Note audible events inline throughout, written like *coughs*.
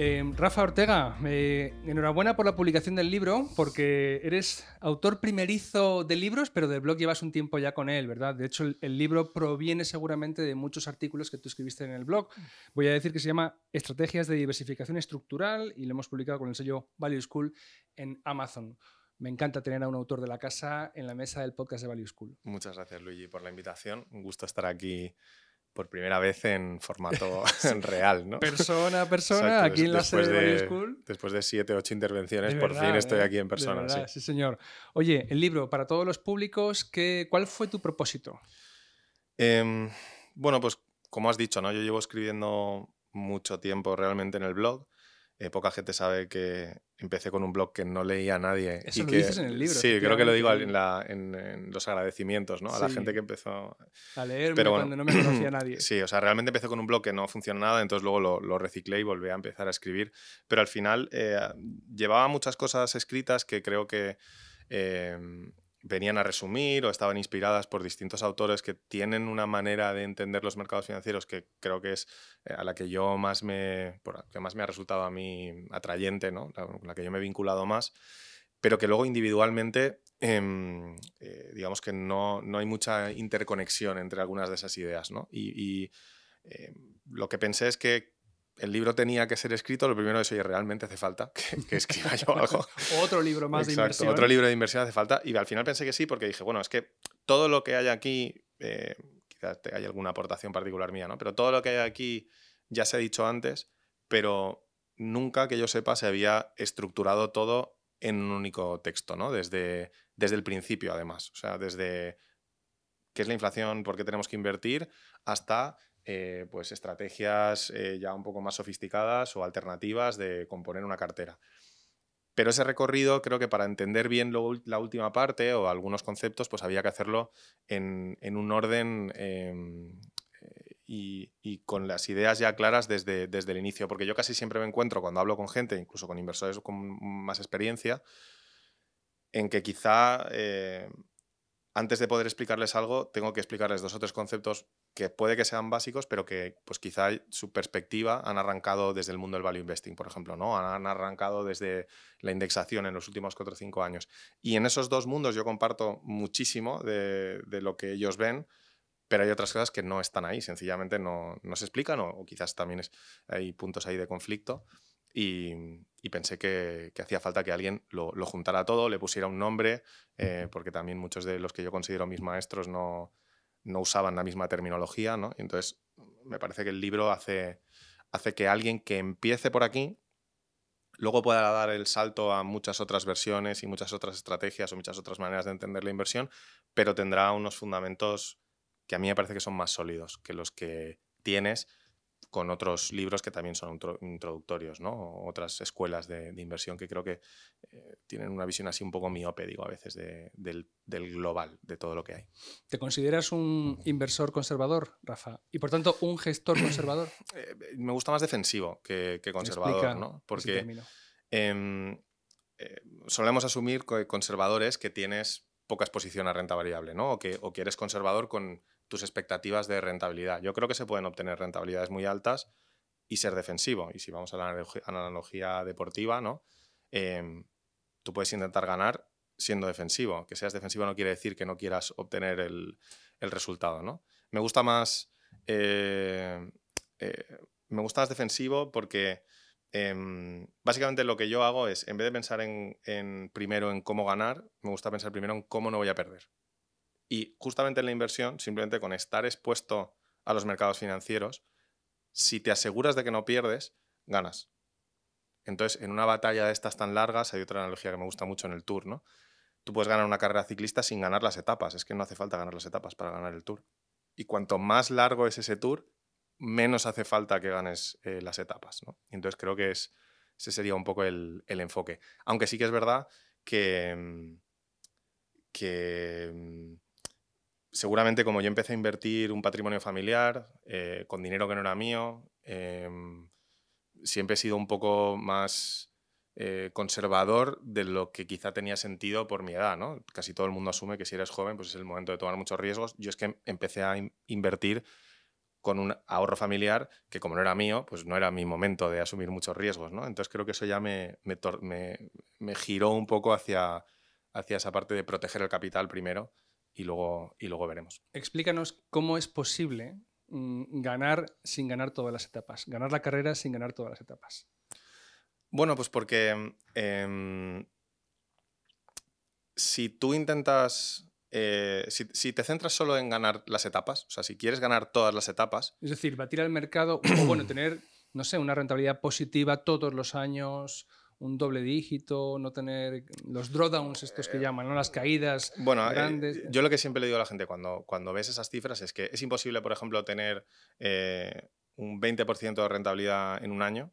Em, Rafa Ortega, enhorabuena por la publicación del libro, porque eres autor primerizo de libros, pero del blog llevas un tiempo ya con él, ¿verdad? De hecho, el, libro proviene seguramente de muchos artículos que tú escribiste en el blog. Voy a decir que se llama Estrategias de Diversificación Estructural y lo hemos publicado con el sello Value School en Amazon. Me encanta tener a un autor de la casa en la mesa del podcast de Value School. Muchas gracias, Luigi, por la invitación. Un gusto estar aquí por primera vez en formato *laughs* *laughs* real, ¿no? Persona a persona, aquí en la sede de, School. Después de siete, ocho intervenciones, por fin estoy ¿eh? aquí en persona. sí. señor. Oye, el libro, para todos los públicos, ¿qué, ¿cuál fue tu propósito? Em, bueno, pues como has dicho, ¿no? Yo llevo escribiendo mucho tiempo realmente en el blog eh, poca gente sabe que empecé con un blog que no leía a nadie. Sí, creo que lo digo en, los agradecimientos, ¿no? A la gente que empezó... A leer Pero cuando no me conocía nadie. *clears throat* Sí, o sea, realmente empecé con un blog que no funcionaba, nada, entonces luego lo, reciclé y volví a empezar a escribir. Pero al final eh, llevaba muchas cosas escritas que creo que... Em, venían a resumir o estaban inspiradas por distintos autores que tienen una manera de entender los mercados financieros que creo que es eh, a la que yo más me que más me ha resultado a mí atrayente no la, que yo me he vinculado más pero que luego individualmente em, eh, digamos que no, no, hay mucha interconexión entre algunas de esas ideas y, em, lo que pensé es que el libro tenía que ser escrito, lo primero es, oye, realmente hace falta que, escriba yo *laughs* algo. otro libro más de inversión. Otro libro de inversión hace falta. Y al final pensé que sí, porque dije, bueno, es que todo lo que hay aquí, eh, quizás hay alguna aportación particular mía, ¿no? Pero todo lo que hay aquí ya se ha dicho antes, pero nunca que yo sepa se había estructurado todo en un único texto, ¿no? Desde, desde el principio, además. O sea, desde qué es la inflación, por qué tenemos que invertir, hasta eh, pues estrategias eh, ya un poco más sofisticadas o alternativas de componer una cartera. Pero ese recorrido creo que para entender bien la última parte o algunos conceptos, pues había que hacerlo en, un orden em, y, con las ideas ya claras desde, el inicio. Porque yo casi siempre me encuentro cuando hablo con gente, incluso con inversores con más experiencia, en que quizá eh, antes de poder explicarles algo, tengo que explicarles dos o tres conceptos que puede que sean básicos, pero que pues quizá su perspectiva han arrancado desde el mundo del value investing, por ejemplo, ¿no? Han arrancado desde la indexación en los últimos cuatro o cinco años. Y en esos dos mundos yo comparto muchísimo de, lo que ellos ven, pero hay otras cosas que no están ahí, sencillamente no, no se explican o, quizás también es, hay puntos ahí de conflicto. Mm, y, pensé que, hacía falta que alguien lo, juntara todo, le pusiera un nombre, eh, porque también muchos de los que yo considero mis maestros no, usaban la misma terminología, ¿no? entonces, me parece que el libro hace, hace que alguien que empiece por aquí luego pueda dar el salto a muchas otras versiones y muchas otras estrategias o muchas otras maneras de entender la inversión, pero tendrá unos fundamentos que a mí me parece que son más sólidos que los que tienes con otros libros que también son introductorios, ¿no? otras escuelas de, inversión que creo que eh, tienen una visión así un poco miope, digo, a veces del, global, de todo lo que hay. ¿Te consideras un inversor conservador, Rafa? Y por tanto, un gestor *coughs* conservador. Eh, me gusta más defensivo que, conservador, ¿no? Porque em, eh, solemos asumir conservadores que tienes poca exposición a renta variable, ¿no? que, o que eres conservador con tus expectativas de rentabilidad. Yo creo que se pueden obtener rentabilidades muy altas y ser defensivo. Y si vamos a la, analogía deportiva, ¿no? Em, tú puedes intentar ganar siendo defensivo. Que seas defensivo no quiere decir que no quieras obtener el, resultado, ¿no? Me gusta más. Eh, eh, me gusta más defensivo porque em, básicamente lo que yo hago es, en vez de pensar en primero en cómo ganar, me gusta pensar primero en cómo no voy a perder. Y justamente en la inversión, simplemente con estar expuesto a los mercados financieros, si te aseguras de que no pierdes, ganas. Entonces, en una batalla de estas tan largas, hay otra analogía que me gusta mucho en el Tour, ¿no? Tú puedes ganar una carrera ciclista sin ganar las etapas, es que no hace falta ganar las etapas para ganar el Tour. Y cuanto más largo es ese Tour, menos hace falta que ganes eh, las etapas, ¿no? Entonces creo que es, ese sería un poco el, el enfoque. Aunque sí que es verdad que... Mm, que mm, seguramente como yo empecé a invertir un patrimonio familiar eh, con dinero que no era mío, em, siempre he sido un poco más eh, conservador de lo que quizá tenía sentido por mi edad, ¿no? Casi todo el mundo asume que si eres joven, pues es el momento de tomar muchos riesgos. Yo es que empecé a invertir con un ahorro familiar que como no era mío, pues no era mi momento de asumir muchos riesgos, ¿no? Entonces creo que eso ya me, giró un poco hacia, hacia esa parte de proteger el capital primero y luego, y luego veremos. Explícanos cómo es posible mm, ganar sin ganar todas las etapas, ganar la carrera sin ganar todas las etapas. Bueno, pues porque mm, em, si tú intentas eh, si, te centras solo en ganar las etapas, o sea, si quieres ganar todas las etapas. Es decir, batir al mercado o, bueno, tener, no sé, una rentabilidad positiva todos los años un doble dígito, no tener los drawdowns, estos que eh, llaman, ¿no? las caídas bueno, eh, grandes. yo lo que siempre le digo a la gente cuando, cuando ves esas cifras es que es imposible, por ejemplo, tener eh, un 20% de rentabilidad en un año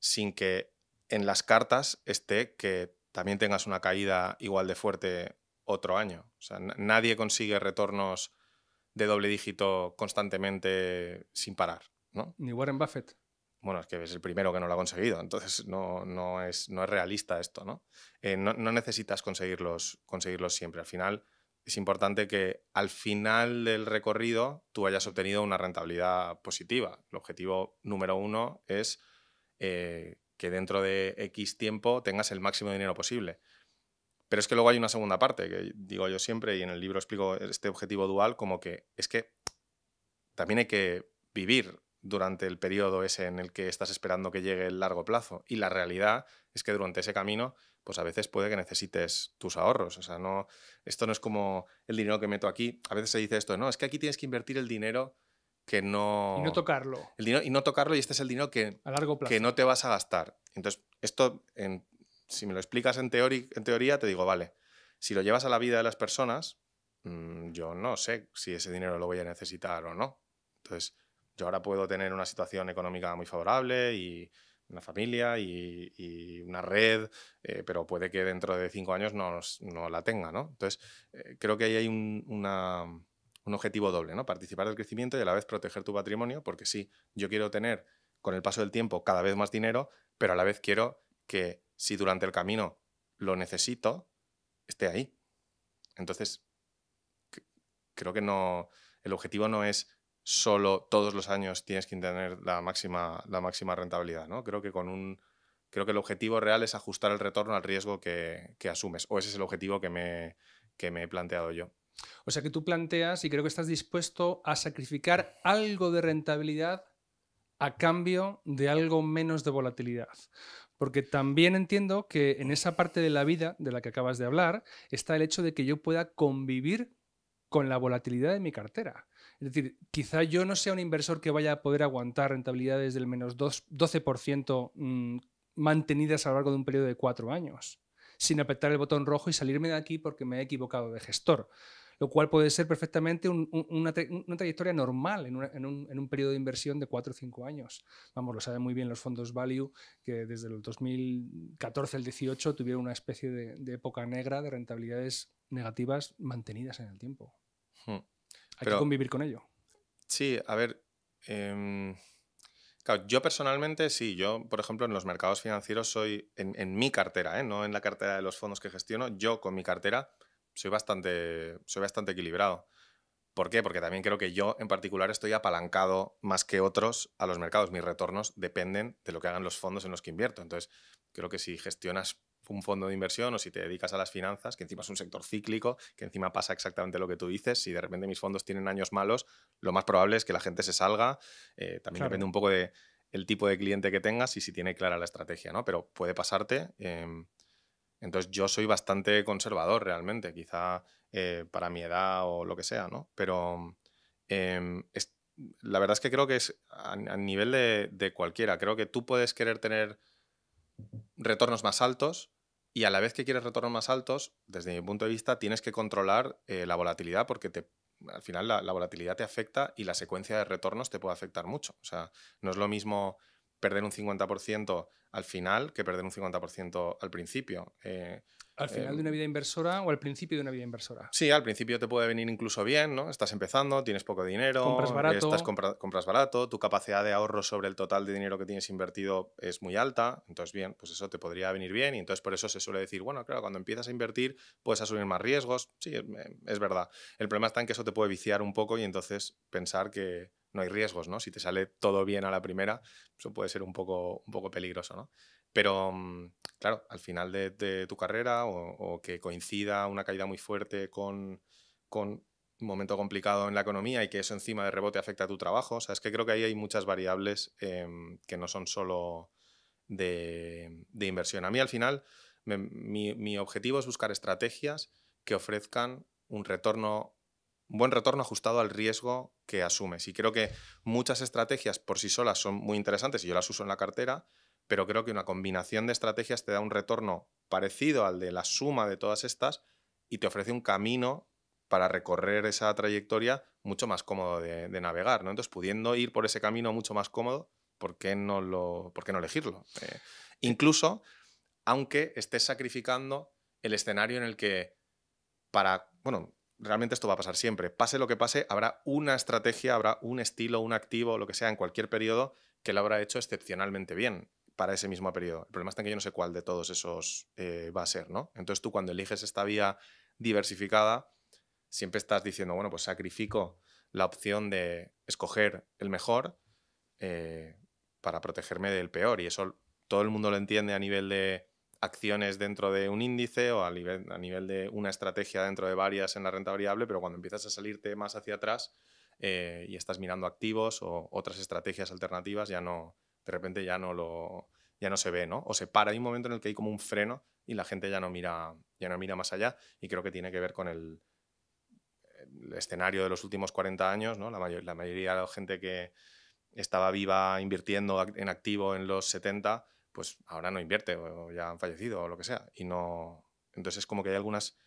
sin que en las cartas esté que también tengas una caída igual de fuerte otro año. O sea, nadie consigue retornos de doble dígito constantemente sin parar. ¿no? Ni Warren Buffett bueno, es que es el primero que no lo ha conseguido, entonces no, es, realista esto, ¿no? Eh, ¿no? necesitas conseguirlos, siempre. Al final es importante que al final del recorrido tú hayas obtenido una rentabilidad positiva. El objetivo número uno es eh, que dentro de X tiempo tengas el máximo dinero posible. Pero es que luego hay una segunda parte, que digo yo siempre y en el libro explico este objetivo dual como que es que también hay que vivir durante el periodo ese en el que estás esperando que llegue el largo plazo. Y la realidad es que durante ese camino, pues a veces puede que necesites tus ahorros. O sea, no, esto no es como el dinero que meto aquí. A veces se dice esto, no, es que aquí tienes que invertir el dinero que no... Y no tocarlo. El dinero, y no tocarlo y este es el dinero que, a largo que no te vas a gastar. Entonces, esto, en, si me lo explicas en, teori, en teoría, te digo, vale, si lo llevas a la vida de las personas, mm, yo no sé si ese dinero lo voy a necesitar o no. Entonces, yo ahora puedo tener una situación económica muy favorable y una familia y, una red, eh, pero puede que dentro de cinco años no, la tenga, ¿no? Entonces, eh, creo que ahí hay un, un, objetivo doble, ¿no? Participar del crecimiento y a la vez proteger tu patrimonio, porque sí, yo quiero tener con el paso del tiempo cada vez más dinero, pero a la vez quiero que si durante el camino lo necesito, esté ahí. Entonces, creo que no, el objetivo no es solo todos los años tienes que tener la máxima, rentabilidad, ¿no? Creo que con un creo que el objetivo real es ajustar el retorno al riesgo que, asumes, o ese es el objetivo que me he planteado yo. O sea que tú planteas y creo que estás dispuesto a sacrificar algo de rentabilidad a cambio de algo menos de volatilidad. Porque también entiendo que en esa parte de la vida de la que acabas de hablar está el hecho de que yo pueda convivir con la volatilidad de mi cartera. Es decir, quizá yo no sea un inversor que vaya a poder aguantar rentabilidades del menos 12% mm, mantenidas a lo largo de un periodo de cuatro años, sin apretar el botón rojo y salirme de aquí porque me he equivocado de gestor, lo cual puede ser perfectamente una, trayectoria normal en, un, periodo de inversión de cuatro o cinco años. Vamos, lo saben muy bien los fondos value, que desde el 2014 al 18 tuvieron una especie de, época negra de rentabilidades negativas mantenidas en el tiempo. Hmm. Hay que convivir con ello. Sí, a ver. Em, yo personalmente sí. Yo, por ejemplo, en los mercados financieros soy, en, mi cartera, ¿eh? no en la cartera de los fondos que gestiono, yo con mi cartera soy bastante, soy bastante equilibrado. ¿Por qué? Porque también creo que yo en particular estoy apalancado más que otros a los mercados. Mis retornos dependen de lo que hagan los fondos en los que invierto. Entonces, creo que si gestionas un fondo de inversión o si te dedicas a las finanzas, que encima es un sector cíclico, que encima pasa exactamente lo que tú dices, si de repente mis fondos tienen años malos, lo más probable es que la gente se salga. Eh, también depende un poco del tipo de cliente que tengas y si tiene clara la estrategia, ¿no? Pero puede pasarte. Em, entonces yo soy bastante conservador realmente, quizá eh, para mi edad o lo que sea, ¿no? Pero em, la verdad es que creo que es a, nivel de cualquiera. Creo que tú puedes querer tener retornos más altos, y a la vez que quieres retornos más altos, desde mi punto de vista, tienes que controlar eh, la volatilidad porque te, al final la, volatilidad te afecta y la secuencia de retornos te puede afectar mucho. O sea, no es lo mismo perder un 50% al final que perder un 50% al principio. Eh, ¿Al final de una em, vida inversora o al principio de una vida inversora? Sí, al principio te puede venir incluso bien, ¿no? Estás empezando, tienes poco dinero, compras barato, estás compras barato, tu capacidad de ahorro sobre el total de dinero que tienes invertido es muy alta, entonces bien, pues eso te podría venir bien y entonces por eso se suele decir, bueno, claro, cuando empiezas a invertir puedes asumir más riesgos, sí, em, em, es, verdad. El problema está en que eso te puede viciar un poco y entonces pensar que no hay riesgos, ¿no? Si te sale todo bien a la primera, eso puede ser un poco, un poco peligroso, ¿no? Pero, mm, claro, al final de, tu carrera o, que coincida una caída muy fuerte con, un momento complicado en la economía y que eso encima de rebote afecta a tu trabajo, o es que creo que ahí hay muchas variables em, que no son solo de, inversión. A mí al final mi, mi objetivo es buscar estrategias que ofrezcan un retorno un buen retorno ajustado al riesgo que asumes. Y creo que muchas estrategias por sí solas son muy interesantes y yo las uso en la cartera, pero creo que una combinación de estrategias te da un retorno parecido al de la suma de todas estas y te ofrece un camino para recorrer esa trayectoria mucho más cómodo de, navegar, ¿no? Entonces, pudiendo ir por ese camino mucho más cómodo, ¿por qué no, lo, por qué no elegirlo? Eh, eh. incluso, aunque estés sacrificando el escenario en el que para, bueno, realmente esto va a pasar siempre, pase lo que pase, habrá una estrategia, habrá un estilo, un activo, lo que sea, en cualquier periodo que lo habrá hecho excepcionalmente bien para ese mismo periodo. El problema está en que yo no sé cuál de todos esos eh, va a ser, ¿no? Entonces tú cuando eliges esta vía diversificada, siempre estás diciendo, bueno, pues sacrifico la opción de escoger el mejor eh, para protegerme del peor. Y eso todo el mundo lo entiende a nivel de acciones dentro de un índice o a nivel, de una estrategia dentro de varias en la renta variable, pero cuando empiezas a salirte más hacia atrás eh, y estás mirando activos o otras estrategias alternativas, ya no, de repente ya no lo ya no se ve, ¿no? O se para, hay un momento en el que hay como un freno y la gente ya no mira, ya no mira más allá y creo que tiene que ver con el, escenario de los últimos 40 años, ¿no? La, mayoría de la gente que estaba viva invirtiendo en activo en los 70, pues ahora no invierte o ya han fallecido o lo que sea y no entonces es como que hay algunas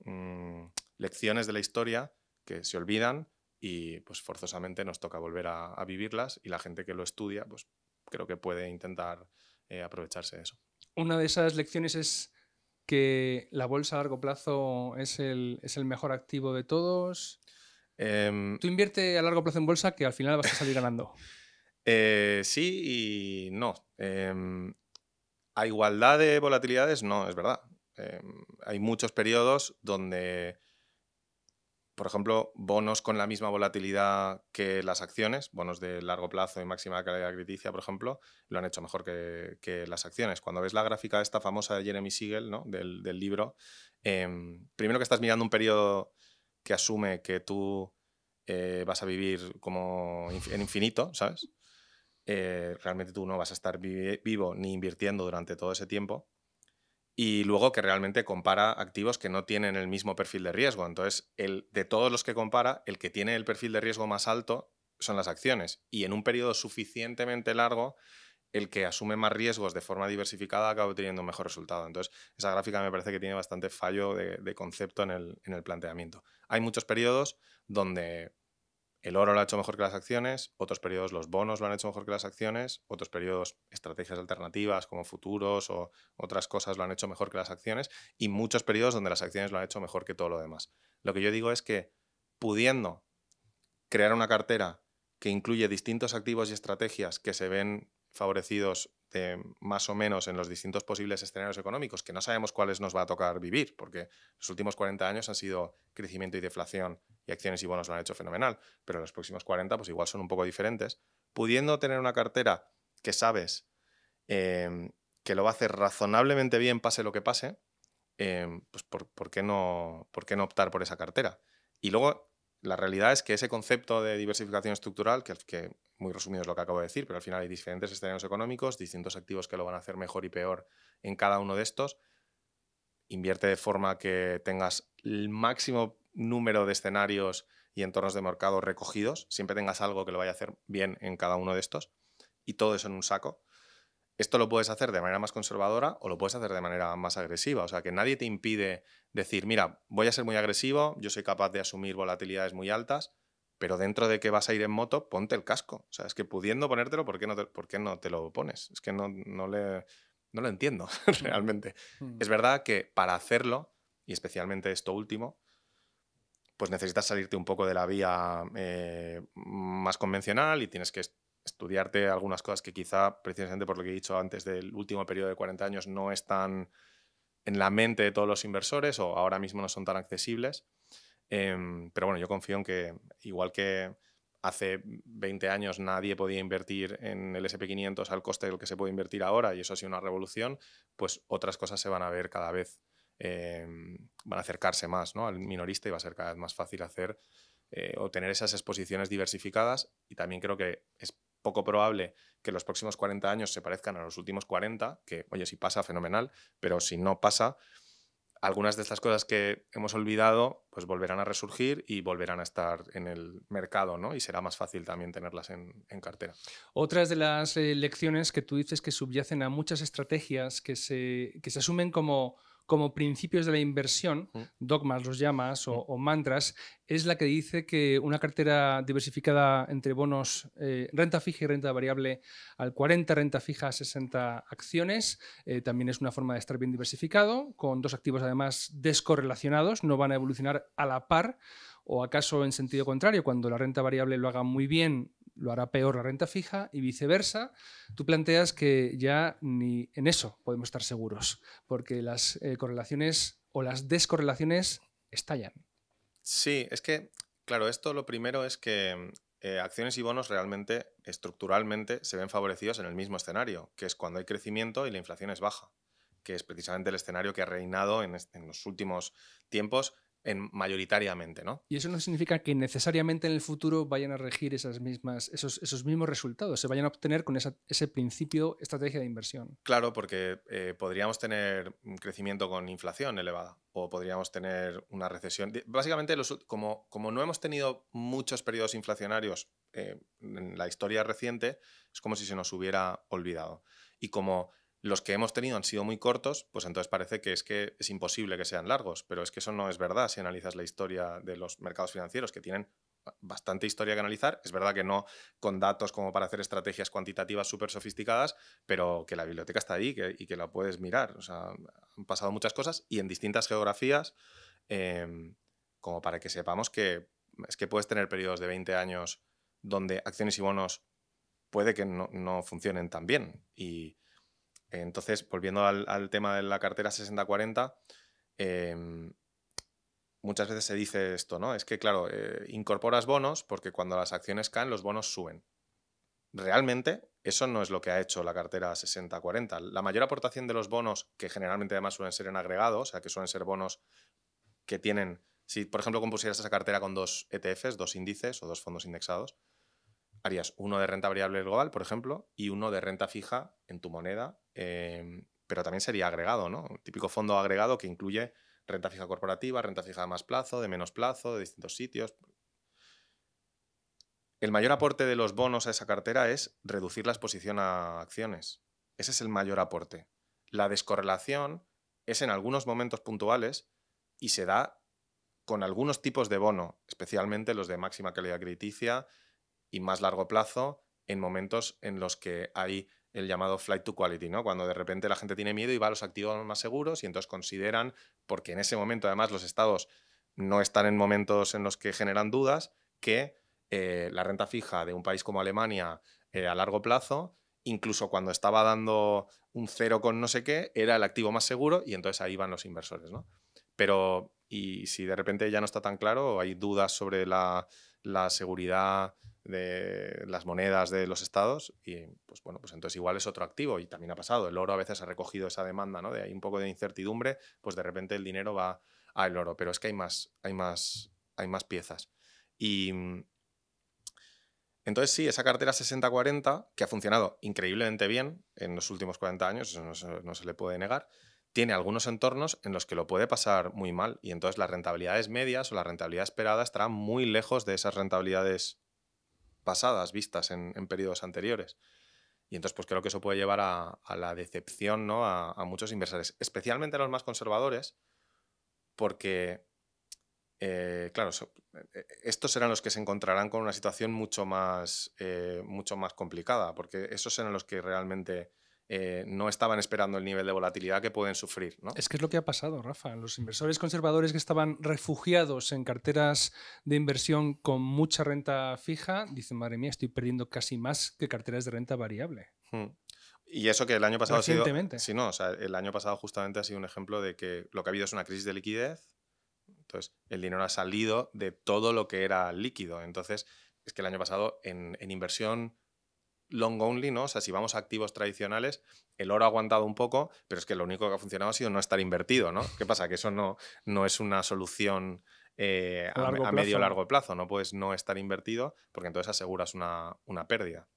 mm, lecciones de la historia que se olvidan y pues forzosamente nos toca volver a, a, vivirlas y la gente que lo estudia pues creo que puede intentar eh, aprovecharse de eso. Una de esas lecciones es que la bolsa a largo plazo es el, mejor activo de todos. Em, Tú inviertes a largo plazo en bolsa que al final vas a salir ganando. *laughs* Eh, sí y no. Em, a igualdad de volatilidades, no, es verdad. Em, hay muchos periodos donde por ejemplo, bonos con la misma volatilidad que las acciones, bonos de largo plazo y máxima calidad crediticia, por ejemplo, lo han hecho mejor que, las acciones. Cuando ves la gráfica esta famosa de Jeremy Siegel, del, libro, em, primero que estás mirando un periodo que asume que tú eh, vas a vivir como en infinito, ¿sabes? Eh, realmente tú no vas a estar vivo ni invirtiendo durante todo ese tiempo y luego que realmente compara activos que no tienen el mismo perfil de riesgo. Entonces, el, de todos los que compara, el que tiene el perfil de riesgo más alto son las acciones. Y en un periodo suficientemente largo, el que asume más riesgos de forma diversificada acaba obteniendo un mejor resultado. Entonces, esa gráfica me parece que tiene bastante fallo de, concepto en el, en el planteamiento. Hay muchos periodos donde el oro lo ha hecho mejor que las acciones, otros periodos los bonos lo han hecho mejor que las acciones, otros periodos estrategias alternativas como futuros o otras cosas lo han hecho mejor que las acciones y muchos periodos donde las acciones lo han hecho mejor que todo lo demás. Lo que yo digo es que pudiendo crear una cartera que incluye distintos activos y estrategias que se ven favorecidos este, más o menos en los distintos posibles escenarios económicos, que no sabemos cuáles nos va a tocar vivir, porque los últimos 40 años han sido crecimiento y deflación, y acciones y bonos lo han hecho fenomenal, pero los próximos 40 pues igual son un poco diferentes, pudiendo tener una cartera que sabes em, que lo va a hacer razonablemente bien pase lo que pase, em, pues por, por, qué no, ¿por qué no optar por esa cartera? Y luego la realidad es que ese concepto de diversificación estructural, que, que, muy resumido es lo que acabo de decir, pero al final hay diferentes escenarios económicos, distintos activos que lo van a hacer mejor y peor en cada uno de estos, invierte de forma que tengas el máximo número de escenarios y entornos de mercado recogidos, siempre tengas algo que lo vaya a hacer bien en cada uno de estos, y todo eso en un saco esto lo puedes hacer de manera más conservadora o lo puedes hacer de manera más agresiva. O sea, que nadie te impide decir, mira, voy a ser muy agresivo, yo soy capaz de asumir volatilidades muy altas, pero dentro de que vas a ir en moto, ponte el casco. O sea, es que pudiendo ponértelo, ¿por qué no te, por qué no te lo pones? Es que no, no, le, no lo entiendo *laughs* mm. realmente. Mm. Es verdad que para hacerlo, y especialmente esto último, pues necesitas salirte un poco de la vía eh, más convencional y tienes que estudiarte algunas cosas que quizá, precisamente por lo que he dicho antes del último periodo de 40 años, no están en la mente de todos los inversores o ahora mismo no son tan accesibles. Em, pero bueno, yo confío en que, igual que hace 20 años nadie podía invertir en el SP500 al coste del que se puede invertir ahora, y eso ha sido una revolución, pues otras cosas se van a ver cada vez, em, van a acercarse más ¿no? al minorista y va a ser cada vez más fácil hacer eh, o tener esas exposiciones diversificadas. Y también creo que es poco probable que los próximos 40 años se parezcan a los últimos 40, que oye, si pasa, fenomenal, pero si no pasa, algunas de estas cosas que hemos olvidado, pues volverán a resurgir y volverán a estar en el mercado, ¿no? Y será más fácil también tenerlas en, cartera. Otras de las eh, lecciones que tú dices que subyacen a muchas estrategias que se, que se asumen como como principios de la inversión, mm. dogmas los llamas mm. o, mantras, es la que dice que una cartera diversificada entre bonos, eh, renta fija y renta variable al 40, renta fija a 60 acciones, eh, también es una forma de estar bien diversificado, con dos activos además descorrelacionados, no van a evolucionar a la par o acaso en sentido contrario, cuando la renta variable lo haga muy bien, lo hará peor la renta fija y viceversa, tú planteas que ya ni en eso podemos estar seguros, porque las eh, correlaciones o las descorrelaciones estallan. Sí, es que, claro, esto lo primero es que eh, acciones y bonos realmente, estructuralmente, se ven favorecidos en el mismo escenario, que es cuando hay crecimiento y la inflación es baja, que es precisamente el escenario que ha reinado en los últimos tiempos mayoritariamente, ¿no? Y eso no significa que necesariamente en el futuro vayan a regir esos, mismos resultados, se vayan a obtener con ese principio estrategia de inversión. Claro, porque eh, podríamos tener un crecimiento con inflación elevada o podríamos tener una recesión. Básicamente, como, no hemos tenido muchos periodos inflacionarios eh, en la historia reciente, es como si se nos hubiera olvidado. Y como los que hemos tenido han sido muy cortos, pues entonces parece que es que es imposible que sean largos, pero es que eso no es verdad si analizas la historia de los mercados financieros, que tienen bastante historia que analizar. Es verdad que no con datos como para hacer estrategias cuantitativas súper sofisticadas, pero que la biblioteca está ahí y que la puedes mirar. O sea, han pasado muchas cosas y en distintas geografías, em, como para que sepamos que es que puedes tener periodos de 20 años donde acciones y bonos puede que no, no funcionen tan bien. Y, entonces, volviendo al, tema de la cartera 60-40, em, muchas veces se dice esto, ¿no? Es que, claro, eh, incorporas bonos porque cuando las acciones caen, los bonos suben. Realmente, eso no es lo que ha hecho la cartera 60-40. La mayor aportación de los bonos, que generalmente además suelen ser en agregados, o sea, que suelen ser bonos que tienen, si por ejemplo compusieras esa cartera con dos ETFs, dos índices o dos fondos indexados, harías uno de renta variable global, por ejemplo, y uno de renta fija en tu moneda, em, pero también sería agregado, ¿no? Un típico fondo agregado que incluye renta fija corporativa, renta fija de más plazo, de menos plazo, de distintos sitios. El mayor aporte de los bonos a esa cartera es reducir la exposición a acciones. Ese es el mayor aporte. La descorrelación es en algunos momentos puntuales y se da con algunos tipos de bono, especialmente los de máxima calidad crediticia, y más largo plazo en momentos en los que hay el llamado flight to quality, ¿no? Cuando de repente la gente tiene miedo y va a los activos más seguros y entonces consideran, porque en ese momento además los estados no están en momentos en los que generan dudas, que eh, la renta fija de un país como Alemania eh, a largo plazo, incluso cuando estaba dando un cero con no sé qué, era el activo más seguro y entonces ahí van los inversores, Pero, y si de repente ya no está tan claro, o hay dudas sobre la, la seguridad de las monedas de los estados y pues bueno, pues entonces igual es otro activo y también ha pasado, el oro a veces ha recogido esa demanda, ¿no? De ahí un poco de incertidumbre, pues de repente el dinero va al oro, pero es que hay más, hay más, hay más piezas. Y mm, entonces sí, esa cartera 60-40, que ha funcionado increíblemente bien en los últimos 40 años, eso no se, no se le puede negar, tiene algunos entornos en los que lo puede pasar muy mal y entonces las rentabilidades medias o la rentabilidad esperada estará muy lejos de esas rentabilidades pasadas vistas en, periodos anteriores. Y entonces, pues creo que eso puede llevar a, la decepción ¿no? a, muchos inversores, especialmente a los más conservadores, porque, eh, claro, e, e, estos serán los que se encontrarán con una situación mucho más, eh, mucho más complicada, porque esos serán los que realmente eh, no estaban esperando el nivel de volatilidad que pueden sufrir. ¿no? Es que es lo que ha pasado, Rafa. Los inversores conservadores que estaban refugiados en carteras de inversión con mucha renta fija, dicen, madre mía, estoy perdiendo casi más que carteras de renta variable. Hmm. Y eso que el año pasado ha sido... no, el año pasado justamente ha sido un ejemplo de que lo que ha habido es una crisis de liquidez, entonces el dinero ha salido de todo lo que era líquido. Entonces, es que el año pasado en inversión long only, ¿no? O sea, si vamos a activos tradicionales, el oro ha aguantado un poco, pero es que lo único que ha funcionado ha sido no estar invertido, ¿no? ¿Qué pasa? Que eso no, no es una solución eh, a, medio medio largo plazo, ¿no? Puedes no estar invertido porque entonces aseguras una, pérdida.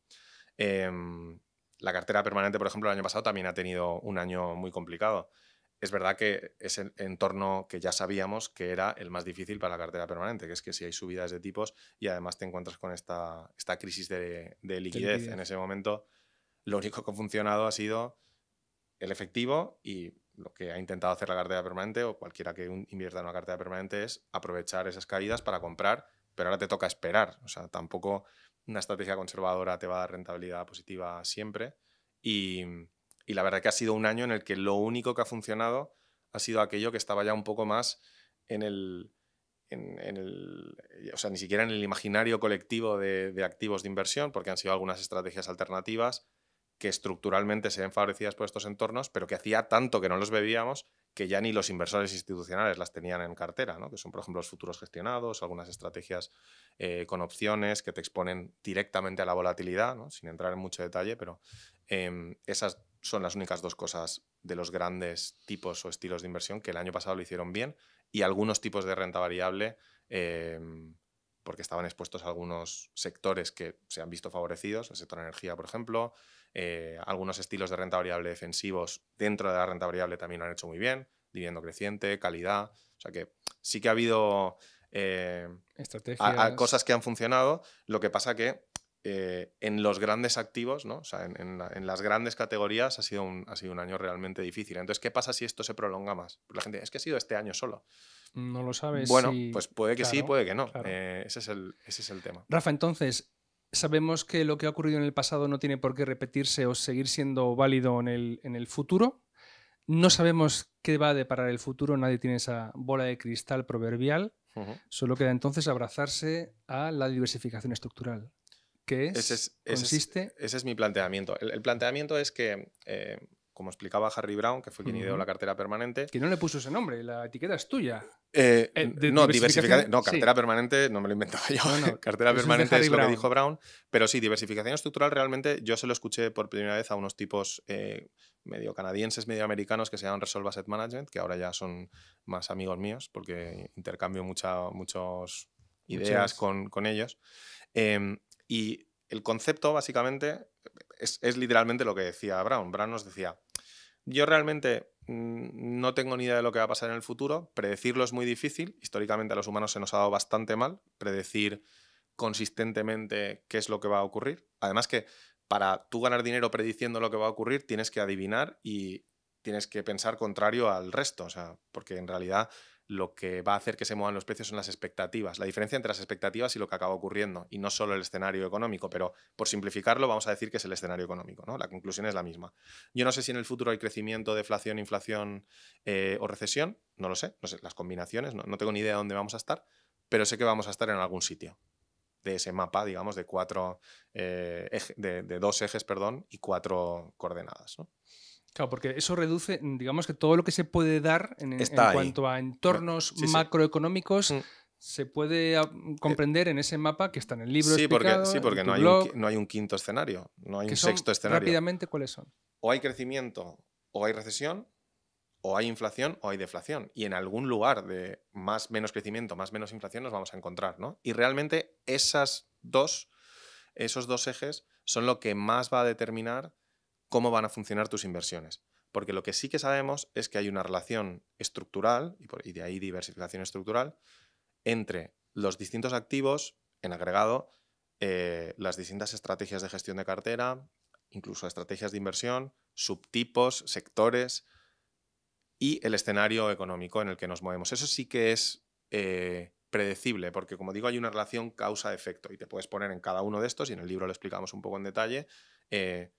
Em, la cartera permanente, por ejemplo, el año pasado también ha tenido un año muy complicado es verdad que es el entorno que ya sabíamos que era el más difícil para la cartera permanente, que es que si hay subidas de tipos y además te encuentras con esta, crisis de, liquidez. en ese momento, lo único que ha funcionado ha sido el efectivo y lo que ha intentado hacer la cartera permanente o cualquiera que invierta en una cartera permanente es aprovechar esas caídas para comprar, pero ahora te toca esperar. O sea, tampoco una estrategia conservadora te va a dar rentabilidad positiva siempre y y la verdad que ha sido un año en el que lo único que ha funcionado ha sido aquello que estaba ya un poco más en el, en, el, eh, o sea, ni siquiera en el imaginario colectivo de, activos de inversión, porque han sido algunas estrategias alternativas que estructuralmente se ven favorecidas por estos entornos, pero que hacía tanto que no los bebíamos que ya ni los inversores institucionales las tenían en cartera, ¿no? que son, por ejemplo, los futuros gestionados, algunas estrategias eh, con opciones que te exponen directamente a la volatilidad, ¿no? sin entrar en mucho detalle, pero em, esas son las únicas dos cosas de los grandes tipos o estilos de inversión que el año pasado lo hicieron bien y algunos tipos de renta variable, em, porque estaban expuestos a algunos sectores que se han visto favorecidos, el sector energía, por ejemplo, eh, algunos estilos de renta variable defensivos dentro de la renta variable también lo han hecho muy bien, dividendo creciente, calidad, o sea que sí que ha habido... Eh, cosas que han funcionado, lo que pasa que eh, en los grandes activos, ¿no? en, las grandes categorías ha sido, un, ha sido un año realmente difícil. Entonces, ¿qué pasa si esto se prolonga más? Pues la gente, es que ha sido este año solo. No lo sabes. Bueno, pues puede que sí, puede que no. Eh, ese, es el, ese es el tema. Rafa, entonces, sabemos que lo que ha ocurrido en el pasado no tiene por qué repetirse o seguir siendo válido en el, futuro. No sabemos qué va a deparar el futuro, nadie tiene esa bola de cristal proverbial. Solo queda entonces abrazarse a la diversificación estructural. ¿Qué es? Ese es ese mi planteamiento. El, planteamiento es que, eh, como explicaba Harry Brown, que fue quien ideó la cartera permanente. Que no le puso ese nombre, la etiqueta es tuya. Eh, eh, no, diversificación. No, cartera permanente no me lo inventaba yo. *laughs* cartera permanente es, lo que dijo Brown. Pero sí, diversificación estructural realmente yo se lo escuché por primera vez a unos tipos medio canadienses, medio americanos que se llaman Resolve Asset Management, que ahora ya son más amigos míos porque intercambio muchas ideas con, ellos. Em, y el concepto, básicamente, es, literalmente lo que decía Brown. Brown nos decía, yo realmente mm, no tengo ni idea de lo que va a pasar en el futuro, predecirlo es muy difícil, históricamente a los humanos se nos ha dado bastante mal predecir consistentemente qué es lo que va a ocurrir. Además que para tú ganar dinero prediciendo lo que va a ocurrir, tienes que adivinar y tienes que pensar contrario al resto, o sea, porque en realidad lo que va a hacer que se muevan los precios son las expectativas, la diferencia entre las expectativas y lo que acaba ocurriendo, y no solo el escenario económico, pero por simplificarlo vamos a decir que es el escenario económico, ¿no? La conclusión es la misma. Yo no sé si en el futuro hay crecimiento, deflación, inflación eh, o recesión, no lo sé, no sé, las combinaciones, no, tengo ni idea de dónde vamos a estar, pero sé que vamos a estar en algún sitio de ese mapa, digamos, de cuatro, eh, de, dos ejes, perdón, y cuatro coordenadas, Claro, porque eso reduce, mm, digamos que todo lo que se puede dar en, cuanto a entornos macroeconómicos. Mm. Se puede ah, mm, eh, comprender en ese mapa que está en el libro. Sí, porque, sí, porque no, hay un, quinto escenario, no hay un sexto escenario. Rápidamente, ¿cuáles son? O hay crecimiento, o hay recesión, o hay inflación, o hay deflación. Y en algún lugar de más menos crecimiento, más menos inflación, nos vamos a encontrar, Y realmente esas dos, esos dos ejes son lo que más va a determinar cómo van a funcionar tus inversiones. Porque lo que sí que sabemos es que hay una relación estructural, y, de ahí diversificación estructural, entre los distintos activos, en agregado, eh, las distintas estrategias de gestión de cartera, incluso estrategias de inversión, subtipos, sectores y el escenario económico en el que nos movemos. Eso sí que es eh, predecible, porque como digo, hay una relación causa-efecto y te puedes poner en cada uno de estos, y en el libro lo explicamos un poco en detalle, eh,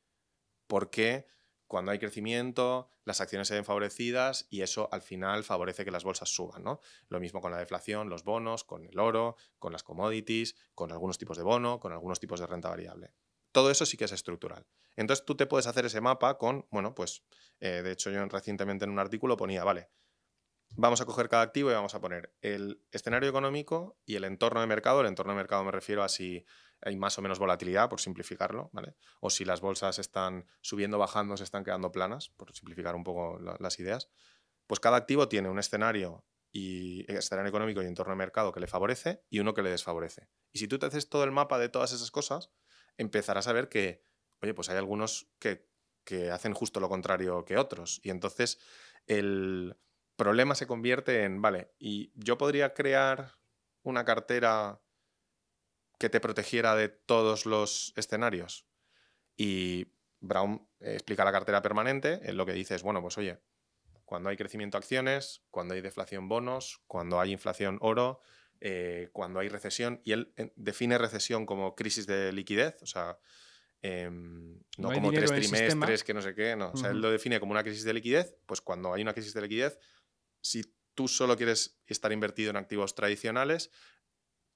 porque cuando hay crecimiento, las acciones se ven favorecidas y eso al final favorece que las bolsas suban. Lo mismo con la deflación, los bonos, con el oro, con las commodities, con algunos tipos de bono, con algunos tipos de renta variable. Todo eso sí que es estructural. Entonces tú te puedes hacer ese mapa con, bueno, pues eh, de hecho yo recientemente en un artículo ponía, vale, vamos a coger cada activo y vamos a poner el escenario económico y el entorno de mercado. El entorno de mercado me refiero a si hay más o menos volatilidad, por simplificarlo, ¿vale? O si las bolsas están subiendo, bajando, se están quedando planas, por simplificar un poco las ideas, pues cada activo tiene un escenario y escenario económico y entorno de mercado que le favorece y uno que le desfavorece. Y si tú te haces todo el mapa de todas esas cosas, empezarás a ver que, oye, pues hay algunos que, que hacen justo lo contrario que otros. Y entonces el problema se convierte en, vale, y yo podría crear una cartera que te protegiera de todos los escenarios. Y Brown eh, explica la cartera permanente, en lo que dice es, bueno, pues oye, cuando hay crecimiento acciones, cuando hay deflación bonos, cuando hay inflación oro, eh, cuando hay recesión, y él eh, define recesión como crisis de liquidez, o sea, em, no, como tres trimestres, que no sé qué, no, o sea, él lo define como una crisis de liquidez, pues cuando hay una crisis de liquidez, si tú solo quieres estar invertido en activos tradicionales,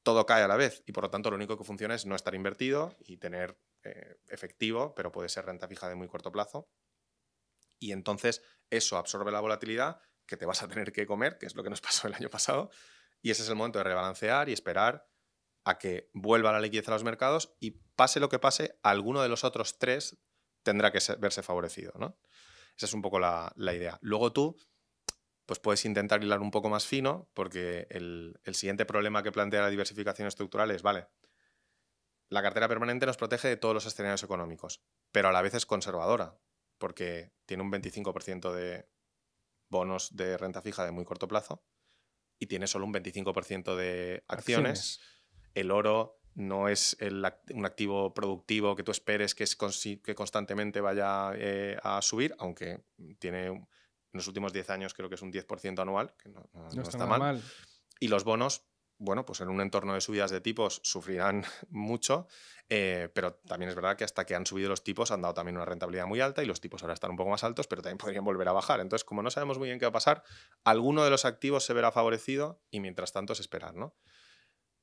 todo cae a la vez y por lo tanto lo único que funciona es no estar invertido y tener eh, efectivo, pero puede ser renta fija de muy corto plazo. Y entonces eso absorbe la volatilidad que te vas a tener que comer, que es lo que nos *laughs* pasó el año pasado, y ese es el momento de rebalancear y esperar a que vuelva la liquidez a los mercados y pase lo que pase, alguno de los otros tres tendrá que verse favorecido. ¿no? Esa es un poco la, la idea. Luego tú pues puedes intentar hilar un poco más fino, porque el, siguiente problema que plantea la diversificación estructural es, vale, la cartera permanente nos protege de todos los escenarios económicos, pero a la vez es conservadora, porque tiene un 25% de bonos de renta fija de muy corto plazo y tiene solo un 25% de acciones. El oro no es un activo productivo que tú esperes que, constantemente vaya eh, a subir, aunque tiene en los últimos 10 años creo que es un 10% anual, que no, está mal. Y los bonos, bueno, pues en un entorno de subidas de tipos sufrirán *laughs* mucho, eh, pero también es verdad que hasta que han subido los tipos han dado también una rentabilidad muy alta y los tipos ahora están un poco más altos, pero también podrían volver a bajar. Entonces, como no sabemos muy bien qué va a pasar, alguno de los activos se verá favorecido y mientras tanto es esperar, ¿no?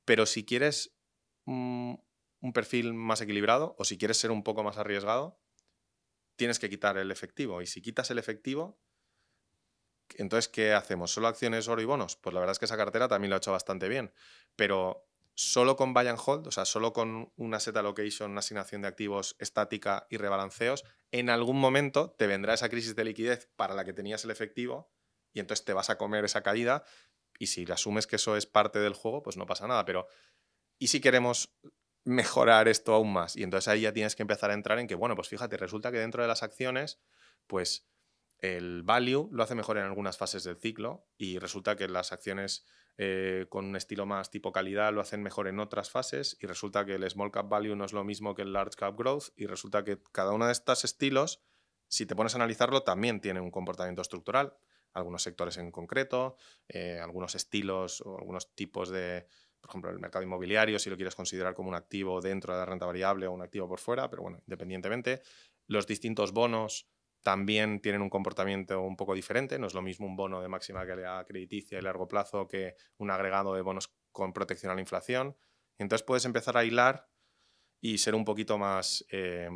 Pero si quieres mm, un perfil más equilibrado o si quieres ser un poco más arriesgado, tienes que quitar el efectivo. Y si quitas el efectivo, entonces, ¿qué hacemos? ¿Solo acciones, oro y bonos? Pues la verdad es que esa cartera también lo ha hecho bastante bien, pero solo con buy and hold, o sea, solo con una set allocation, una asignación de activos estática y rebalanceos, en algún momento te vendrá esa crisis de liquidez para la que tenías el efectivo y entonces te vas a comer esa caída y si asumes que eso es parte del juego, pues no pasa nada, pero ¿y si queremos mejorar esto aún más? Y entonces ahí ya tienes que empezar a entrar en que, bueno, pues fíjate, resulta que dentro de las acciones, pues el value lo hace mejor en algunas fases del ciclo y resulta que las acciones eh, con un estilo más tipo calidad lo hacen mejor en otras fases y resulta que el small cap value no es lo mismo que el large cap growth y resulta que cada uno de estos estilos, si te pones a analizarlo, también tiene un comportamiento estructural. Algunos sectores en concreto, eh, algunos estilos o algunos tipos de, por ejemplo, el mercado inmobiliario, si lo quieres considerar como un activo dentro de la renta variable o un activo por fuera, pero bueno, independientemente, los distintos bonos también tienen un comportamiento un poco diferente. No es lo mismo un bono de máxima calidad crediticia y largo plazo que un agregado de bonos con protección a la inflación. Entonces puedes empezar a hilar y ser un poquito más eh,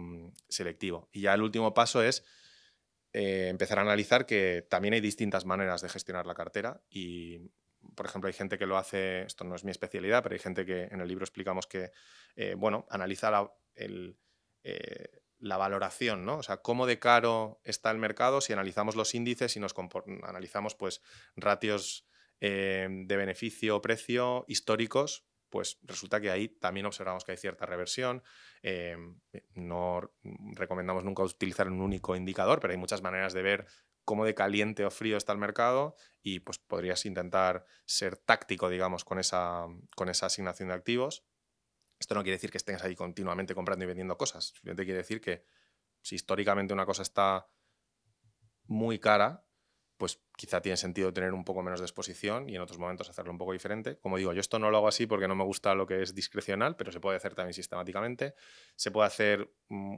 selectivo. Y ya el último paso es eh, empezar a analizar que también hay distintas maneras de gestionar la cartera y por ejemplo, hay gente que lo hace, esto no es mi especialidad, pero hay gente que en el libro explicamos que, eh, bueno, analiza el, la valoración, ¿no? O sea, cómo de caro está el mercado si analizamos los índices y nos analizamos pues ratios eh, de beneficio o precio históricos, pues resulta que ahí también observamos que hay cierta reversión. Eh, no recomendamos nunca utilizar un único indicador, pero hay muchas maneras de ver cómo de caliente o frío está el mercado y pues podrías intentar ser táctico, digamos, con esa, con esa asignación de activos esto no quiere decir que estés ahí continuamente comprando y vendiendo cosas. Simplemente quiere decir que si históricamente una cosa está muy cara, pues quizá tiene sentido tener un poco menos de exposición y en otros momentos hacerlo un poco diferente. Como digo, yo esto no lo hago así porque no me gusta lo que es discrecional, pero se puede hacer también sistemáticamente. Se puede hacer mm,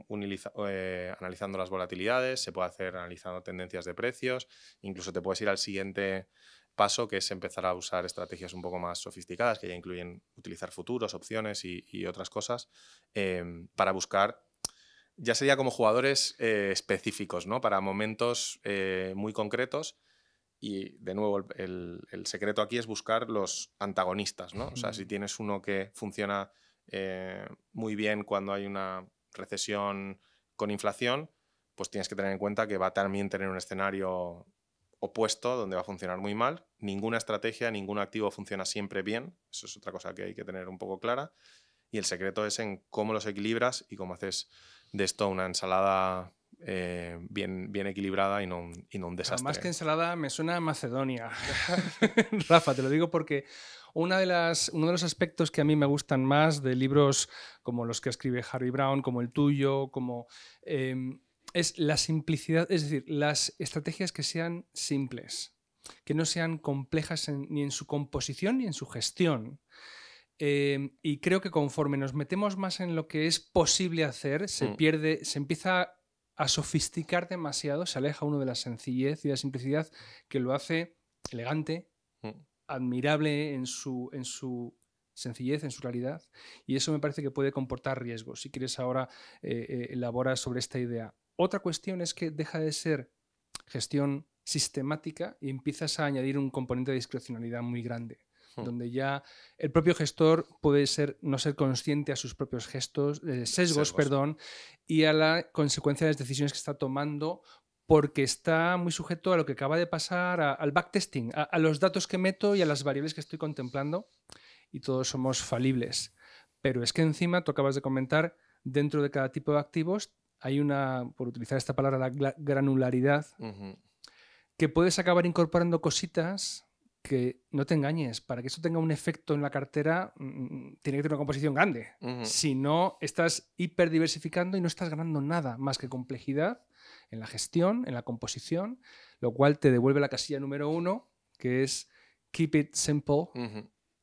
eh, analizando las volatilidades, se puede hacer analizando tendencias de precios, incluso te puedes ir al siguiente paso, que es empezar a usar estrategias un poco más sofisticadas, que ya incluyen utilizar futuros, opciones y, otras cosas, em, para buscar, ya sería como jugadores eh, específicos, ¿no? Para momentos eh, muy concretos. Y de nuevo, el, el, secreto aquí es buscar los antagonistas, ¿no? O sea, si tienes uno que funciona eh, muy bien cuando hay una recesión con inflación, pues tienes que tener en cuenta que va a también tener un escenario opuesto donde va a funcionar muy mal. Ninguna estrategia, ningún activo funciona siempre bien. Eso es otra cosa que hay que tener un poco clara. Y el secreto es en cómo los equilibras y cómo haces de esto una ensalada eh, bien, bien equilibrada y no, un, y no un desastre. Más que ensalada, me suena a Macedonia. *laughs* *laughs* Rafa, te lo digo porque una de las, uno de los aspectos que a mí me gustan más de libros como los que escribe Harry Brown, como el tuyo, como... Em, es la simplicidad, es decir, las estrategias que sean simples, que no sean complejas ni en su composición ni en su gestión. Em, y creo que conforme nos metemos más en lo que es posible hacer, se mm. pierde, se empieza a sofisticar demasiado, se aleja uno de la sencillez y la simplicidad que lo hace elegante, mm. admirable en su, sencillez, en su claridad, y eso me parece que puede comportar riesgos. Si quieres ahora eh, eh, elaborar sobre esta idea, otra cuestión es que deja de ser gestión sistemática y empiezas a añadir un componente de discrecionalidad muy grande, hmm. donde ya el propio gestor puede ser, no ser consciente a sus propios gestos, eh, sesgos, perdón, y a la consecuencia de las decisiones que está tomando porque está muy sujeto a lo que acaba de pasar, al backtesting, a, a, los datos que meto y a las variables que estoy contemplando, y todos somos falibles. Pero es que encima, tú acabas de comentar, dentro de cada tipo de activos hay una, por utilizar esta palabra, la granularidad, que puedes acabar incorporando cositas que no te engañes, para que eso tenga un efecto en la cartera, mm, mm, mm, tiene que tener una composición grande. Si no, estás hiperdiversificando y no estás ganando nada más que complejidad en la gestión, en la composición, lo cual te devuelve la casilla número uno, que es keep it simple,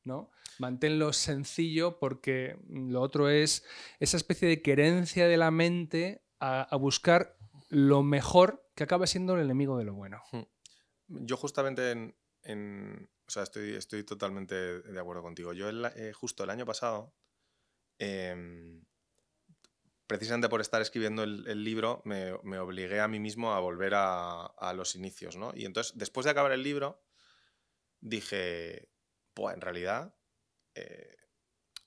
¿no? Manténlo sencillo porque lo otro es esa especie de querencia de la mente a, buscar lo mejor que acaba siendo el enemigo de lo bueno. Hmm. Yo justamente en, estoy, estoy totalmente de acuerdo contigo. Yo eh, justo el año pasado, em, precisamente por estar escribiendo el, libro, me, obligué a mí mismo a volver a, los inicios, ¿no? Y entonces, después de acabar el libro, dije, pues en realidad, eh",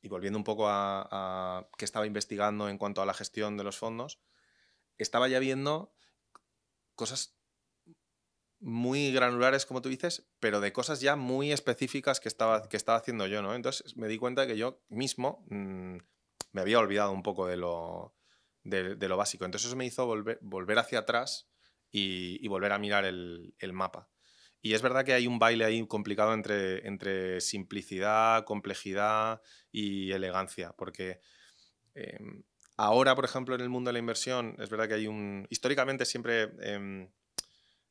y volviendo un poco a que estaba investigando en cuanto a la gestión de los fondos, estaba ya viendo cosas muy granulares, como tú dices, pero de cosas ya muy específicas que estaba, que estaba haciendo yo, ¿no? Entonces me di cuenta que yo mismo mm, me había olvidado un poco de lo, de, lo básico. Entonces eso me hizo volver, volver hacia atrás y, volver a mirar el, mapa. Y es verdad que hay un baile ahí complicado entre, entre simplicidad, complejidad y elegancia, porque em, Ahora, por ejemplo, en el mundo de la inversión, es verdad que hay un... Históricamente siempre... Em,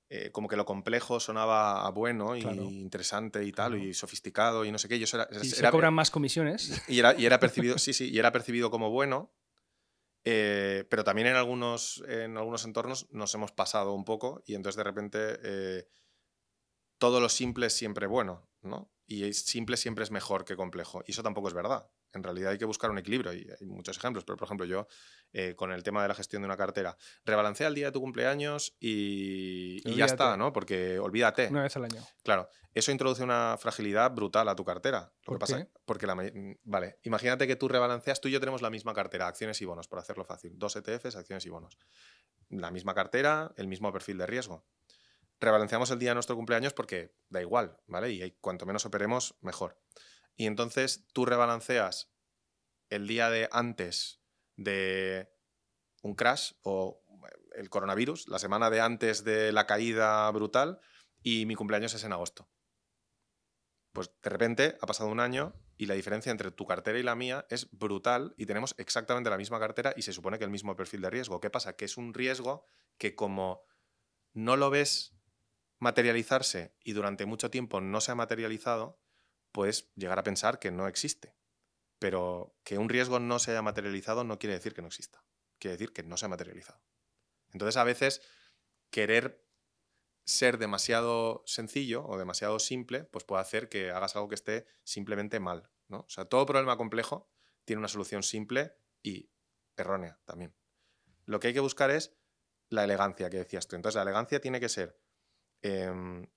eh, como que lo complejo sonaba bueno y interesante y tal, y sofisticado y no sé qué. Y se cobran más comisiones. *laughs* Y era, percibido, sí, sí, y era percibido como bueno. Eh, pero también en algunos, en algunos entornos nos hemos pasado un poco y entonces de repente eh, todo lo simple es siempre bueno, ¿no? Y simple siempre es mejor que complejo. Y eso tampoco es verdad en realidad hay que buscar un equilibrio y hay muchos ejemplos, pero por ejemplo yo eh, con el tema de la gestión de una cartera, rebalancea el día de tu cumpleaños y, ya está, ¿no? Porque olvídate. Una vez al año. Claro, eso introduce una fragilidad brutal a tu cartera. Lo pasa, porque la mm, vale, imagínate que tú rebalanceas, tú y yo tenemos la misma cartera, acciones y bonos, por hacerlo fácil, dos ETFs, acciones y bonos. La misma cartera, el mismo perfil de riesgo rebalanceamos el día de nuestro cumpleaños porque da igual, ¿vale? Y cuanto menos operemos, mejor. Y entonces tú rebalanceas el día de antes de un crash o el coronavirus, la semana de antes de la caída brutal, y mi cumpleaños es en agosto. Pues de repente ha pasado un año y la diferencia entre tu cartera y la mía es brutal y tenemos exactamente la misma cartera y se supone que el mismo perfil de riesgo. ¿Qué pasa? Que es un riesgo que como no lo ves materializarse y durante mucho tiempo no se ha materializado, puedes llegar a pensar que no existe. Pero que un riesgo no se haya materializado no quiere decir que no exista. Quiere decir que no se ha materializado. Entonces, a veces, querer ser demasiado sencillo o demasiado simple, pues puede hacer que hagas algo que esté simplemente mal. ¿no? O sea, todo problema complejo tiene una solución simple y errónea también. Lo que hay que buscar es la elegancia que decías tú. Entonces, la elegancia tiene que ser em,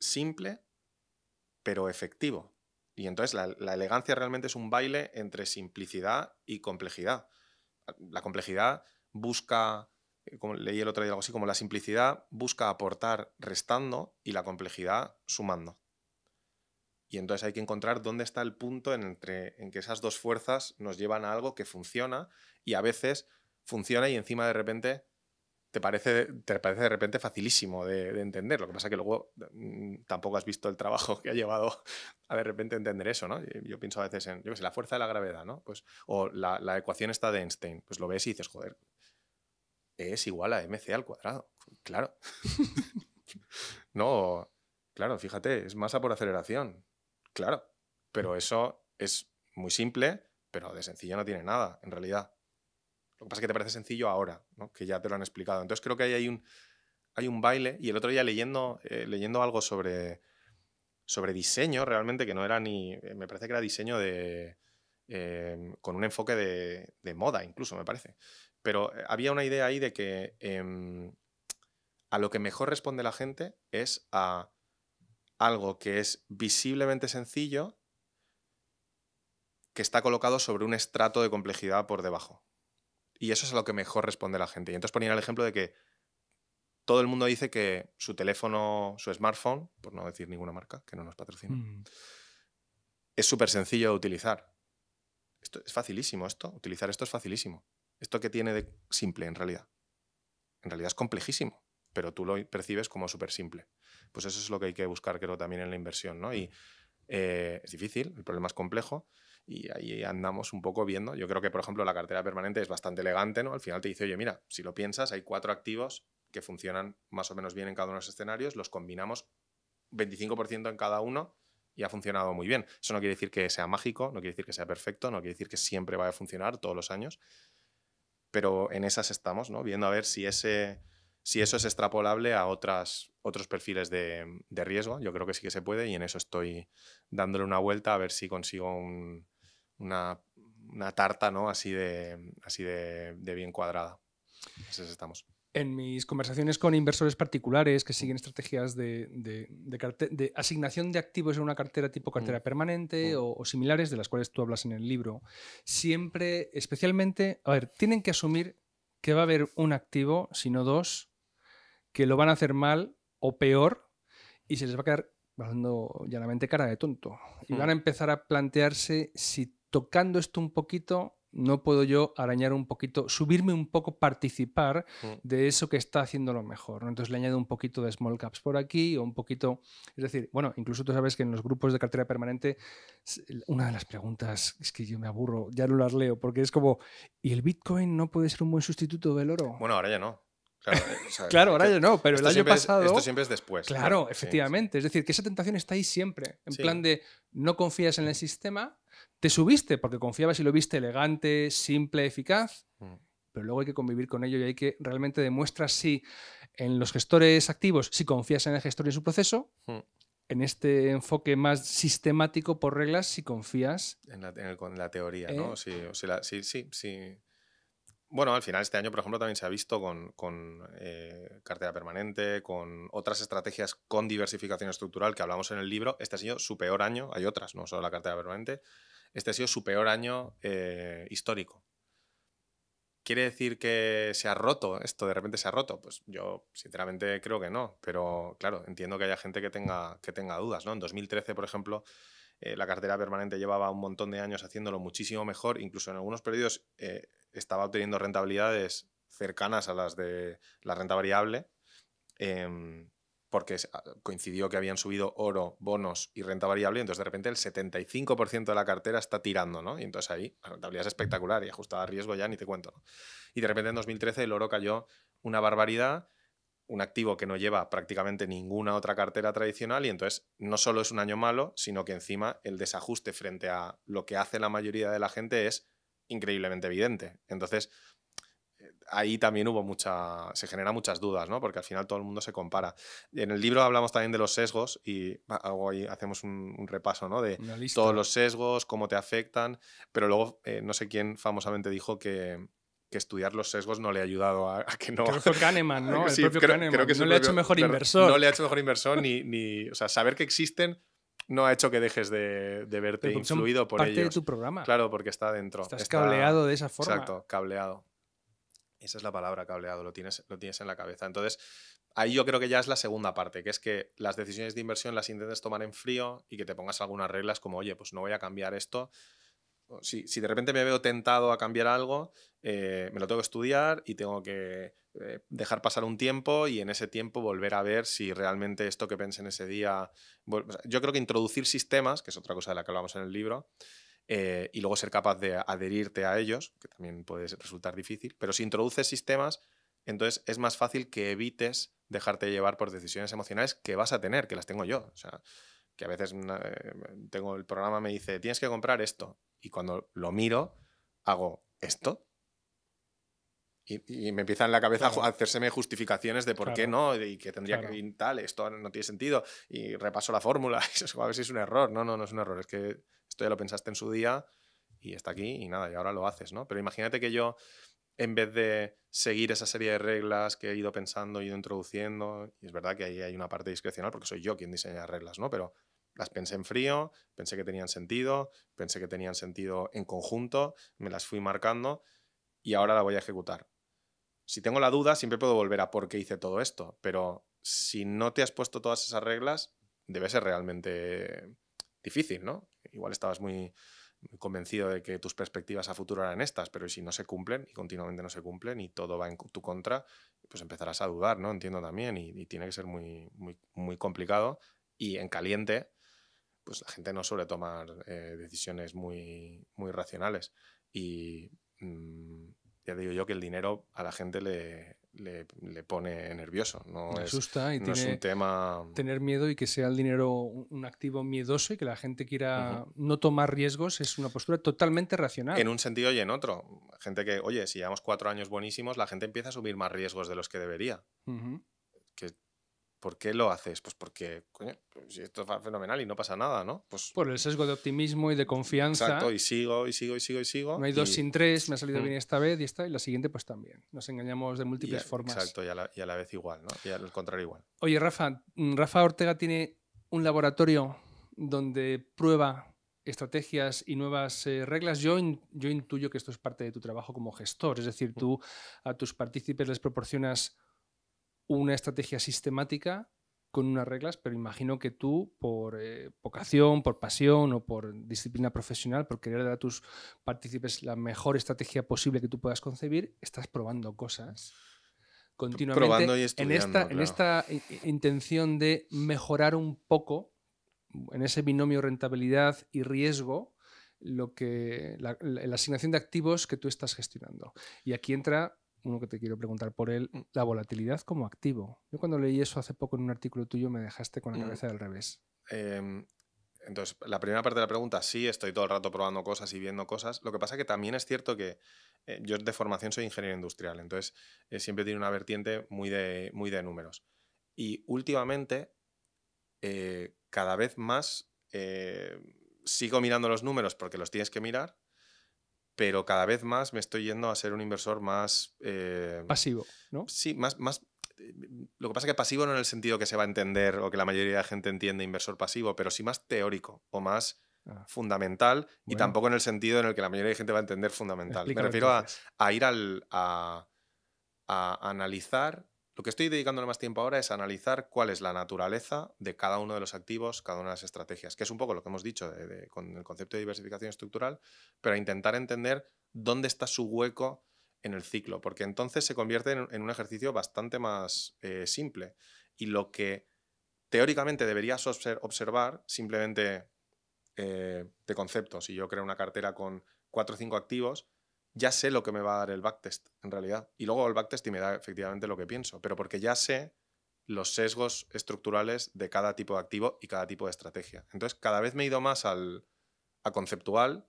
simple, pero efectivo. Y entonces la, elegancia realmente es un baile entre simplicidad y complejidad. La complejidad busca eh, como leí el otro día algo así, como la simplicidad busca aportar restando y la complejidad sumando. Y entonces hay que encontrar dónde está el punto entre, en que esas dos fuerzas nos llevan a algo que funciona y a veces funciona y encima de repente te parece, te parece de repente facilísimo de, entender. Lo que pasa es que luego mm, tampoco has visto el trabajo que ha llevado a de repente entender eso, ¿no? Yo pienso a veces en, la fuerza de la gravedad, ¿no? Pues, o la, ecuación está de Einstein. Pues lo ves y dices, joder, es igual a mc al cuadrado. Claro. *laughs* no, claro, fíjate, es masa por aceleración. Claro. Pero eso es muy simple, pero de sencillo no tiene nada, en realidad. Lo que pasa es que te parece sencillo ahora, que ya te lo han explicado. Entonces creo que ahí hay un, baile. Y el otro día leyendo, eh, algo sobre, diseño, realmente, que no era ni. Eh, me parece que era diseño de. Em, con un enfoque de, moda, incluso, me parece. Pero eh, había una idea ahí de que em, a lo que mejor responde la gente es a algo que es visiblemente sencillo, que está colocado sobre un estrato de complejidad por debajo. Y eso es a lo que mejor responde la gente. Y entonces ponía el ejemplo de que todo el mundo dice que su teléfono, su smartphone, por no decir ninguna marca, que no nos patrocina, mm. es súper sencillo de utilizar. Esto es facilísimo, esto. Utilizar esto es facilísimo. Esto que tiene de simple, en realidad. En realidad es complejísimo, pero tú lo percibes como súper simple. Pues eso es lo que hay que buscar, creo, también en la inversión, ¿no? Y eh, es difícil, el problema es complejo, y ahí andamos un poco viendo. Yo creo que, por ejemplo, la cartera permanente es bastante elegante, ¿no? Al final te dice, oye, mira, si lo piensas, hay cuatro activos que funcionan más o menos bien en cada uno de los escenarios, los combinamos 25% en cada uno y ha funcionado muy bien. Eso no quiere decir que sea mágico, no quiere decir que sea perfecto, no quiere decir que siempre vaya a funcionar todos los años, pero en esas estamos, ¿no? Viendo a ver si ese si eso es extrapolable a otras, otros perfiles de, de, riesgo. Yo creo que sí que se puede y en eso estoy dándole una vuelta a ver si consigo un, una, tarta ¿no? así, de, así de, bien cuadrada. estamos. En mis conversaciones con inversores particulares que siguen estrategias de, de, asignación de activos en una cartera tipo mm. cartera permanente mm. O, similares, de las cuales tú hablas en el libro, siempre, especialmente, a ver, tienen que asumir que va a haber un activo, si no dos, que lo van a hacer mal o peor y se les va a quedar haciendo llanamente cara de tonto. Y mm. van a empezar a plantearse si tocando esto un poquito, no puedo yo arañar un poquito, subirme un poco, participar mm. de eso que está haciendo lo mejor. Entonces le añado un poquito de small caps por aquí o un poquito, es decir, bueno, incluso tú sabes que en los grupos de cartera permanente, una de las preguntas es que yo me aburro, ya no las leo, porque es como, ¿y el Bitcoin no puede ser un buen sustituto del oro? Bueno, ahora ya no. Claro, eh, *laughs* ahora ya no, pero el año pasado. esto siempre es después. Claro, efectivamente. Es decir, que esa tentación está ahí siempre. En plan de no confías en el sistema, te subiste porque confiabas y lo viste elegante, simple, eficaz, mm. pero luego hay que convivir con ello y hay que realmente demuestras si en los gestores activos, si confías en el gestor y en su proceso, mm. en este enfoque más sistemático por reglas, si confías. En la, teoría, ¿no? Eh. sí, sí, sí. Bueno, al final este año, por ejemplo, también se ha visto con, eh, cartera permanente, con otras estrategias con diversificación estructural que hablamos en el libro. Este ha sido su peor año, hay otras, no solo la cartera permanente este ha sido su peor año eh, histórico. ¿Quiere decir que se ha roto esto? ¿De repente se ha roto? Pues yo sinceramente creo que no, pero claro, entiendo que haya gente que tenga, que tenga dudas. ¿no? En 2013, por ejemplo, eh, la cartera permanente llevaba un montón de años haciéndolo muchísimo mejor, incluso en algunos periodos eh, estaba obteniendo rentabilidades cercanas a las de la renta variable. Em, porque ah, coincidió que habían subido oro, bonos y renta variable, entonces de repente el 75% de la cartera está tirando, ¿no? Y entonces ahí la rentabilidad es espectacular y ajustada a riesgo ya ni te cuento, ¿no? Y de repente en 2013 el oro cayó una barbaridad, un activo que no lleva prácticamente ninguna otra cartera tradicional y entonces no solo es un año malo, sino que encima el desajuste frente a lo que hace la mayoría de la gente es increíblemente evidente. Entonces, ahí también hubo mucha, se generan muchas dudas, ¿no? Porque al final todo el mundo se compara. En el libro hablamos también de los sesgos y hago hacemos un, repaso, ¿no? De todos los sesgos, cómo te afectan, pero luego eh, no sé quién famosamente dijo que, estudiar los sesgos no le ha ayudado a, que no. Kahneman, ¿no? *laughs* propio Kahneman. no, le ha hecho mejor inversor. No le ha hecho mejor inversor ni, ni. O sea, saber que existen no ha hecho que dejes de, verte influido por ellos. parte de tu programa. Claro, porque está dentro. Estás cableado de esa forma. Exacto, cableado. Esa es la palabra cableado, lo tienes, lo tienes en la cabeza. Entonces, ahí yo creo que ya es la segunda parte, que es que las decisiones de inversión las intentes tomar en frío y que te pongas algunas reglas como, oye, pues no voy a cambiar esto. Si, de repente me veo tentado a cambiar algo, eh, me lo tengo que estudiar y tengo que eh, dejar pasar un tiempo y en ese tiempo volver a ver si realmente esto que pensé en ese día... Yo creo que introducir sistemas, que es otra cosa de la que hablamos en el libro, eh, y luego ser capaz de adherirte a ellos, que también puede resultar difícil, pero si introduces sistemas, entonces es más fácil que evites dejarte llevar por decisiones emocionales que vas a tener, que las tengo yo. O sea, que a veces eh, tengo el programa me dice, tienes que comprar esto. Y cuando lo miro, hago esto. Y, me empieza en la cabeza a hacérseme justificaciones de por qué no, y que tendría que ir tal, esto no tiene sentido, y repaso la fórmula, *laughs* y eso, a ver si es un error. No, no, no es un error, es que esto ya lo pensaste en su día y está aquí y nada, y ahora lo haces, ¿no? Pero imagínate que yo, en vez de seguir esa serie de reglas que he ido pensando, he ido introduciendo, y es verdad que ahí hay una parte discrecional porque soy yo quien diseña las reglas, ¿no? Pero las pensé en frío, pensé que tenían sentido, pensé que tenían sentido en conjunto, me las fui marcando y ahora la voy a ejecutar. Si tengo la duda, siempre puedo volver a por qué hice todo esto, pero si no te has puesto todas esas reglas, debe ser realmente difícil, ¿no? igual estabas muy, convencido de que tus perspectivas a futuro eran estas, pero si no se cumplen y continuamente no se cumplen y todo va en tu contra, pues empezarás a dudar, ¿no? Entiendo también y, tiene que ser muy, muy, complicado y en caliente, pues la gente no suele tomar eh, decisiones muy, muy racionales. Y mm, ya digo yo que el dinero a la gente le, le, pone nervioso. No es, no es un tema... Tener miedo y que sea el dinero un activo miedoso y que la gente quiera no tomar riesgos es una postura totalmente racional. En un sentido y en otro. Gente que, oye, si llevamos cuatro años buenísimos, la gente empieza a subir más riesgos de los que debería. Que ¿Por qué lo haces? Pues porque, pues, esto es fenomenal y no pasa nada, ¿no? Pues, Por el sesgo de optimismo y de confianza. Exacto, y sigo, y sigo, y sigo, y sigo. No hay dos sin tres, me ha salido mm. bien esta vez y esta, y la siguiente pues también. Nos engañamos de múltiples formas. Exacto, y a, la, vez igual, ¿no? Y al contrario igual. Oye, Rafa, mm, Rafa Ortega tiene un laboratorio donde prueba estrategias y nuevas eh, reglas. Yo, yo intuyo que esto es parte de tu trabajo como gestor, es decir, mm. tú a tus partícipes les proporcionas una estrategia sistemática con unas reglas, pero imagino que tú, eh, por vocación, por pasión o por disciplina profesional, por querer dar a tus partícipes la mejor estrategia posible que tú puedas concebir, estás probando cosas continuamente probando y en esta, en esta eh, eh, intención de mejorar un poco en ese binomio rentabilidad y riesgo lo que la, asignación de activos que tú estás gestionando. Y aquí entra uno que te quiero preguntar por él, mm. la volatilidad como activo. Yo cuando leí eso hace poco en un artículo tuyo me dejaste con la mm. cabeza al del revés. Em, entonces, la primera parte de la pregunta, sí, estoy todo el rato probando cosas y viendo cosas. Lo que pasa que también es cierto que eh, yo de formación soy ingeniero industrial, entonces eh, siempre tiene una vertiente muy de, muy de números. Y últimamente, eh, cada vez más sigo mirando los números porque los tienes que mirar, pero cada vez más me estoy yendo a ser un inversor más... Eh, pasivo, ¿no? Sí, más, más... Eh, lo que pasa es que pasivo no en el sentido que se va a entender o que la mayoría de la gente entiende inversor pasivo, pero sí más teórico o más ah. fundamental y tampoco en el sentido en el que la mayoría de gente va a entender fundamental. me refiero a, ir al, a analizar lo que estoy dedicando más tiempo ahora es analizar cuál es la naturaleza de cada uno de los activos, cada una de las estrategias, que es un poco lo que hemos dicho con el concepto de diversificación estructural, pero intentar entender dónde está su hueco en el ciclo, porque entonces se convierte en, un ejercicio bastante más eh, simple. Y lo que teóricamente deberías observar simplemente eh, de conceptos. Si yo creo una cartera con cuatro o cinco activos, ya sé lo que me va a dar el backtest, en realidad. Y luego el backtest y me da efectivamente lo que pienso, pero porque ya sé los sesgos estructurales de cada tipo de activo y cada tipo de estrategia. Entonces, cada vez me he ido más al, a conceptual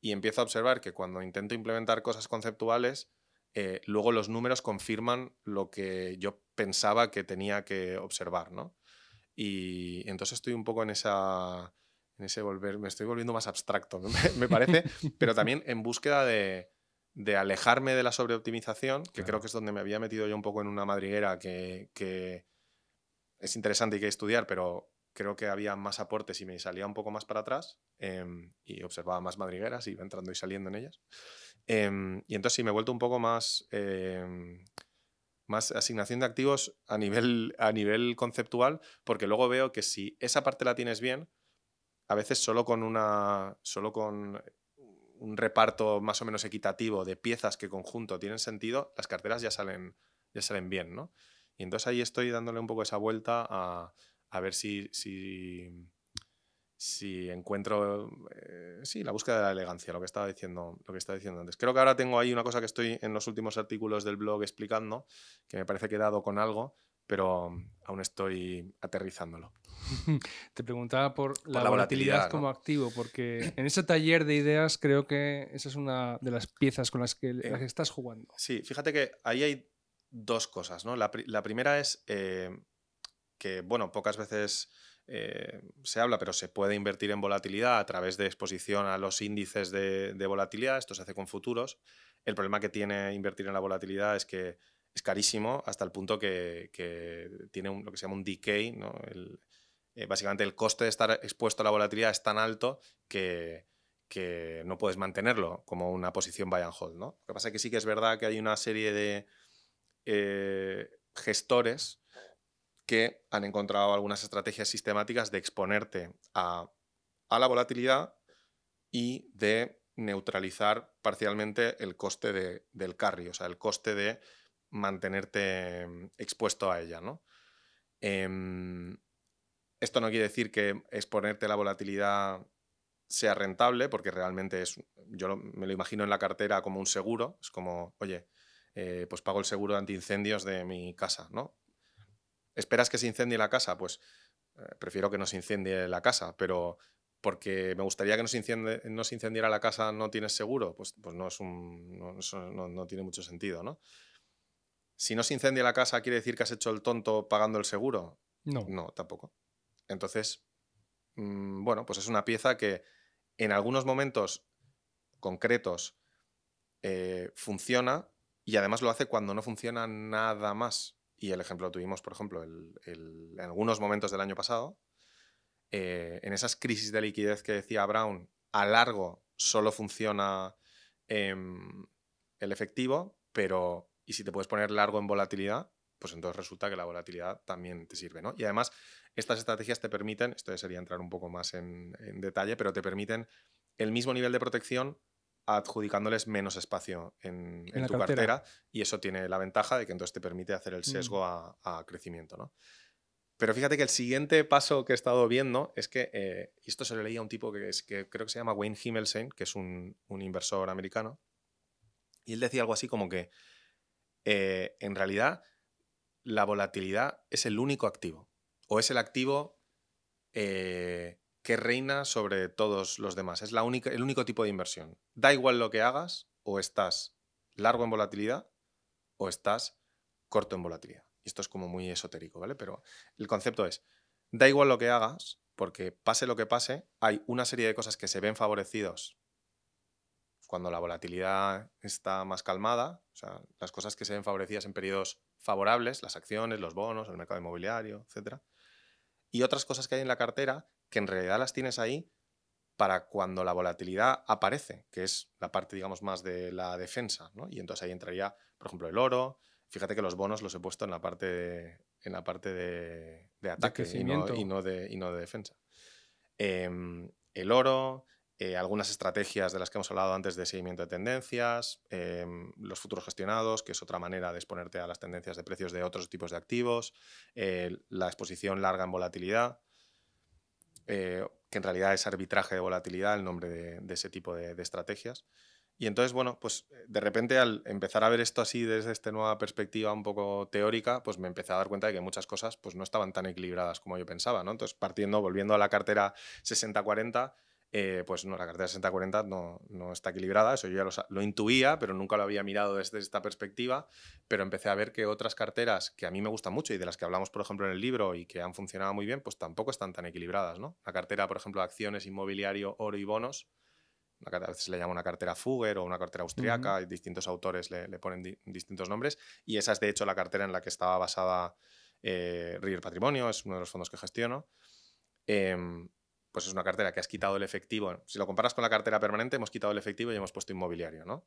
y empiezo a observar que cuando intento implementar cosas conceptuales, eh, luego los números confirman lo que yo pensaba que tenía que observar, Y entonces estoy un poco en esa... En ese volver, me estoy volviendo más abstracto, *laughs* me parece, pero también en búsqueda de, de alejarme de la sobreoptimización, que creo que es donde me había metido yo un poco en una madriguera que, es interesante y que estudiar, pero creo que había más aportes y me salía un poco más para atrás em, y observaba más madrigueras y iba entrando y saliendo en ellas. Em, y entonces sí, me he vuelto un poco más, em, más asignación de activos a nivel, a nivel conceptual, porque luego veo que si esa parte la tienes bien, a veces solo con una, solo con un reparto más o menos equitativo de piezas que conjunto tienen sentido, las carteras ya salen, ya salen bien, ¿no? Y entonces ahí estoy dándole un poco esa vuelta a, ver si, si, si encuentro eh, sí, la búsqueda de la elegancia, lo que, estaba diciendo, lo que estaba diciendo antes. Creo que ahora tengo ahí una cosa que estoy en los últimos artículos del blog explicando, que me parece que he dado con algo, pero mm, aún estoy aterrizándolo. *laughs* Te preguntaba por, la, volatilidad, como activo, porque en ese taller de ideas creo que esa es una de las piezas con las que, eh, estás jugando. Sí, fíjate que ahí hay dos cosas, ¿no? La, primera es eh, que, bueno, pocas veces eh, se habla, pero se puede invertir en volatilidad a través de exposición a los índices de volatilidad, esto se hace con futuros. El problema que tiene invertir en la volatilidad es que es carísimo hasta el punto que, tiene lo que se llama un decay, eh, básicamente el coste de estar expuesto a la volatilidad es tan alto que, no puedes mantenerlo como una posición buy and hold. Lo que pasa es que sí que es verdad que hay una serie de eh, gestores que han encontrado algunas estrategias sistemáticas de exponerte a, la volatilidad y de neutralizar parcialmente el coste del carry, o sea, el coste de mantenerte mm, expuesto a ella, ¿no? Em, esto no quiere decir que exponerte a la volatilidad sea rentable, porque realmente es, yo me lo imagino en la cartera como un seguro, es como, oye, eh, pues pago el seguro de antiincendios de mi casa, ¿no? ¿Esperas que se incendie la casa? Pues eh, prefiero que no se incendie la casa, pero porque me gustaría que no se, incendiera la casa, no tienes seguro, pues, pues no, es un, no tiene mucho sentido, ¿no? Si no se incendia la casa, ¿quiere decir que has hecho el tonto pagando el seguro? No. No, tampoco. Entonces, mm, bueno, pues es una pieza que en algunos momentos concretos eh, funciona y además lo hace cuando no funciona nada más. Y el ejemplo lo tuvimos, por ejemplo, en algunos momentos del año pasado, eh, en esas crisis de liquidez que decía Brown, a largo solo funciona em, el efectivo, pero y si te puedes poner largo en volatilidad, pues entonces resulta que la volatilidad también te sirve, ¿no? Y además, estas estrategias te permiten, esto ya sería entrar un poco más en, detalle, pero te permiten el mismo nivel de protección adjudicándoles menos espacio en, tu cartera. y eso tiene la ventaja de que entonces te permite hacer el mm. sesgo a, crecimiento, ¿no? Pero fíjate que el siguiente paso que he estado viendo es que, eh, y esto se lo leía a un tipo que, que creo que se llama Wayne Himmelsen, que es un inversor americano, y él decía algo así como que eh, en realidad la volatilidad es el único activo o es el activo eh, que reina sobre todos los demás. Es la única, el único tipo de inversión. Da igual lo que hagas, o estás largo en volatilidad o estás corto en volatilidad. Y esto es como muy esotérico, ¿vale? Pero el concepto es, da igual lo que hagas, porque pase lo que pase, hay una serie de cosas que se ven favorecidos cuando la volatilidad está más calmada, o sea, las cosas que se ven favorecidas en periodos favorables, las acciones, los bonos, el mercado inmobiliario, etc. Y otras cosas que hay en la cartera que en realidad las tienes ahí para cuando la volatilidad aparece, que es la parte, digamos, más de la defensa, ¿no? Y entonces ahí entraría, por ejemplo, el oro. Fíjate que los bonos los he puesto en la parte de, en la parte de, ataque y, no, de, y, no, de, defensa. Em, el oro, eh, algunas estrategias de las que hemos hablado antes de seguimiento de tendencias, em, los futuros gestionados, que es otra manera de exponerte a las tendencias de precios de otros tipos de activos, la exposición larga en volatilidad, eh, que en realidad es arbitraje de volatilidad el nombre de, ese tipo de, estrategias. Y entonces, bueno, pues eh, de repente al empezar a ver esto así desde esta nueva perspectiva un poco teórica, pues me empecé a dar cuenta de que muchas cosas pues no estaban tan equilibradas como yo pensaba, Entonces, partiendo, volviendo a la cartera 60-40, eh, pues no, la cartera 60-40 no, está equilibrada, eso yo ya lo, intuía, pero nunca lo había mirado desde esta perspectiva, pero empecé a ver que otras carteras que a mí me gustan mucho y de las que hablamos, por ejemplo, en el libro y que han funcionado muy bien, pues tampoco están tan equilibradas, ¿no? La cartera, por ejemplo, de acciones, inmobiliario, oro y bonos, a veces le llama una cartera Fugger o una cartera austriaca, y distintos autores le, ponen distintos nombres, y esa es de hecho la cartera en la que estaba basada eh, Patrimonio, es uno de los fondos que gestiono. Em, pues es una cartera que has quitado el efectivo. Si lo comparas con la cartera permanente, hemos quitado el efectivo y hemos puesto inmobiliario, ¿no?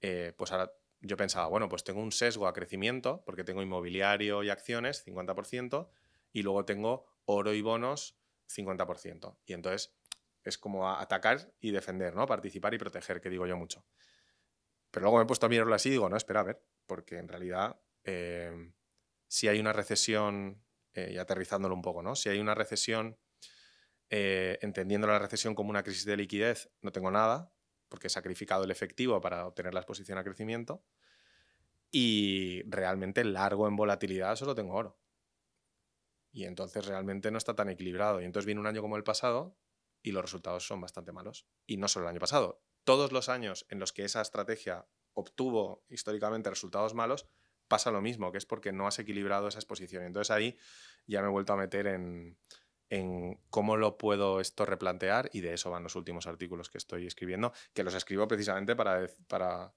Eh, pues ahora yo pensaba, bueno, pues tengo un sesgo a crecimiento, porque tengo inmobiliario y acciones, 50%, y luego tengo oro y bonos, 50%. Y entonces es como atacar y defender, ¿no? Participar y proteger, que digo yo mucho. Pero luego me he puesto a mirarlo así y digo, no, espera, a ver, porque en realidad eh, si hay una recesión, eh, y aterrizándolo un poco, ¿no? Si hay una recesión eh, entendiendo la recesión como una crisis de liquidez, no tengo nada, porque he sacrificado el efectivo para obtener la exposición a crecimiento. Y realmente largo en volatilidad solo tengo oro. Y entonces realmente no está tan equilibrado. Y entonces viene un año como el pasado y los resultados son bastante malos. Y no solo el año pasado. Todos los años en los que esa estrategia obtuvo históricamente resultados malos, pasa lo mismo, que es porque no has equilibrado esa exposición. Y Entonces ahí ya me he vuelto a meter en, en cómo lo puedo esto replantear y de eso van los últimos artículos que estoy escribiendo, que los escribo precisamente para, *laughs* para,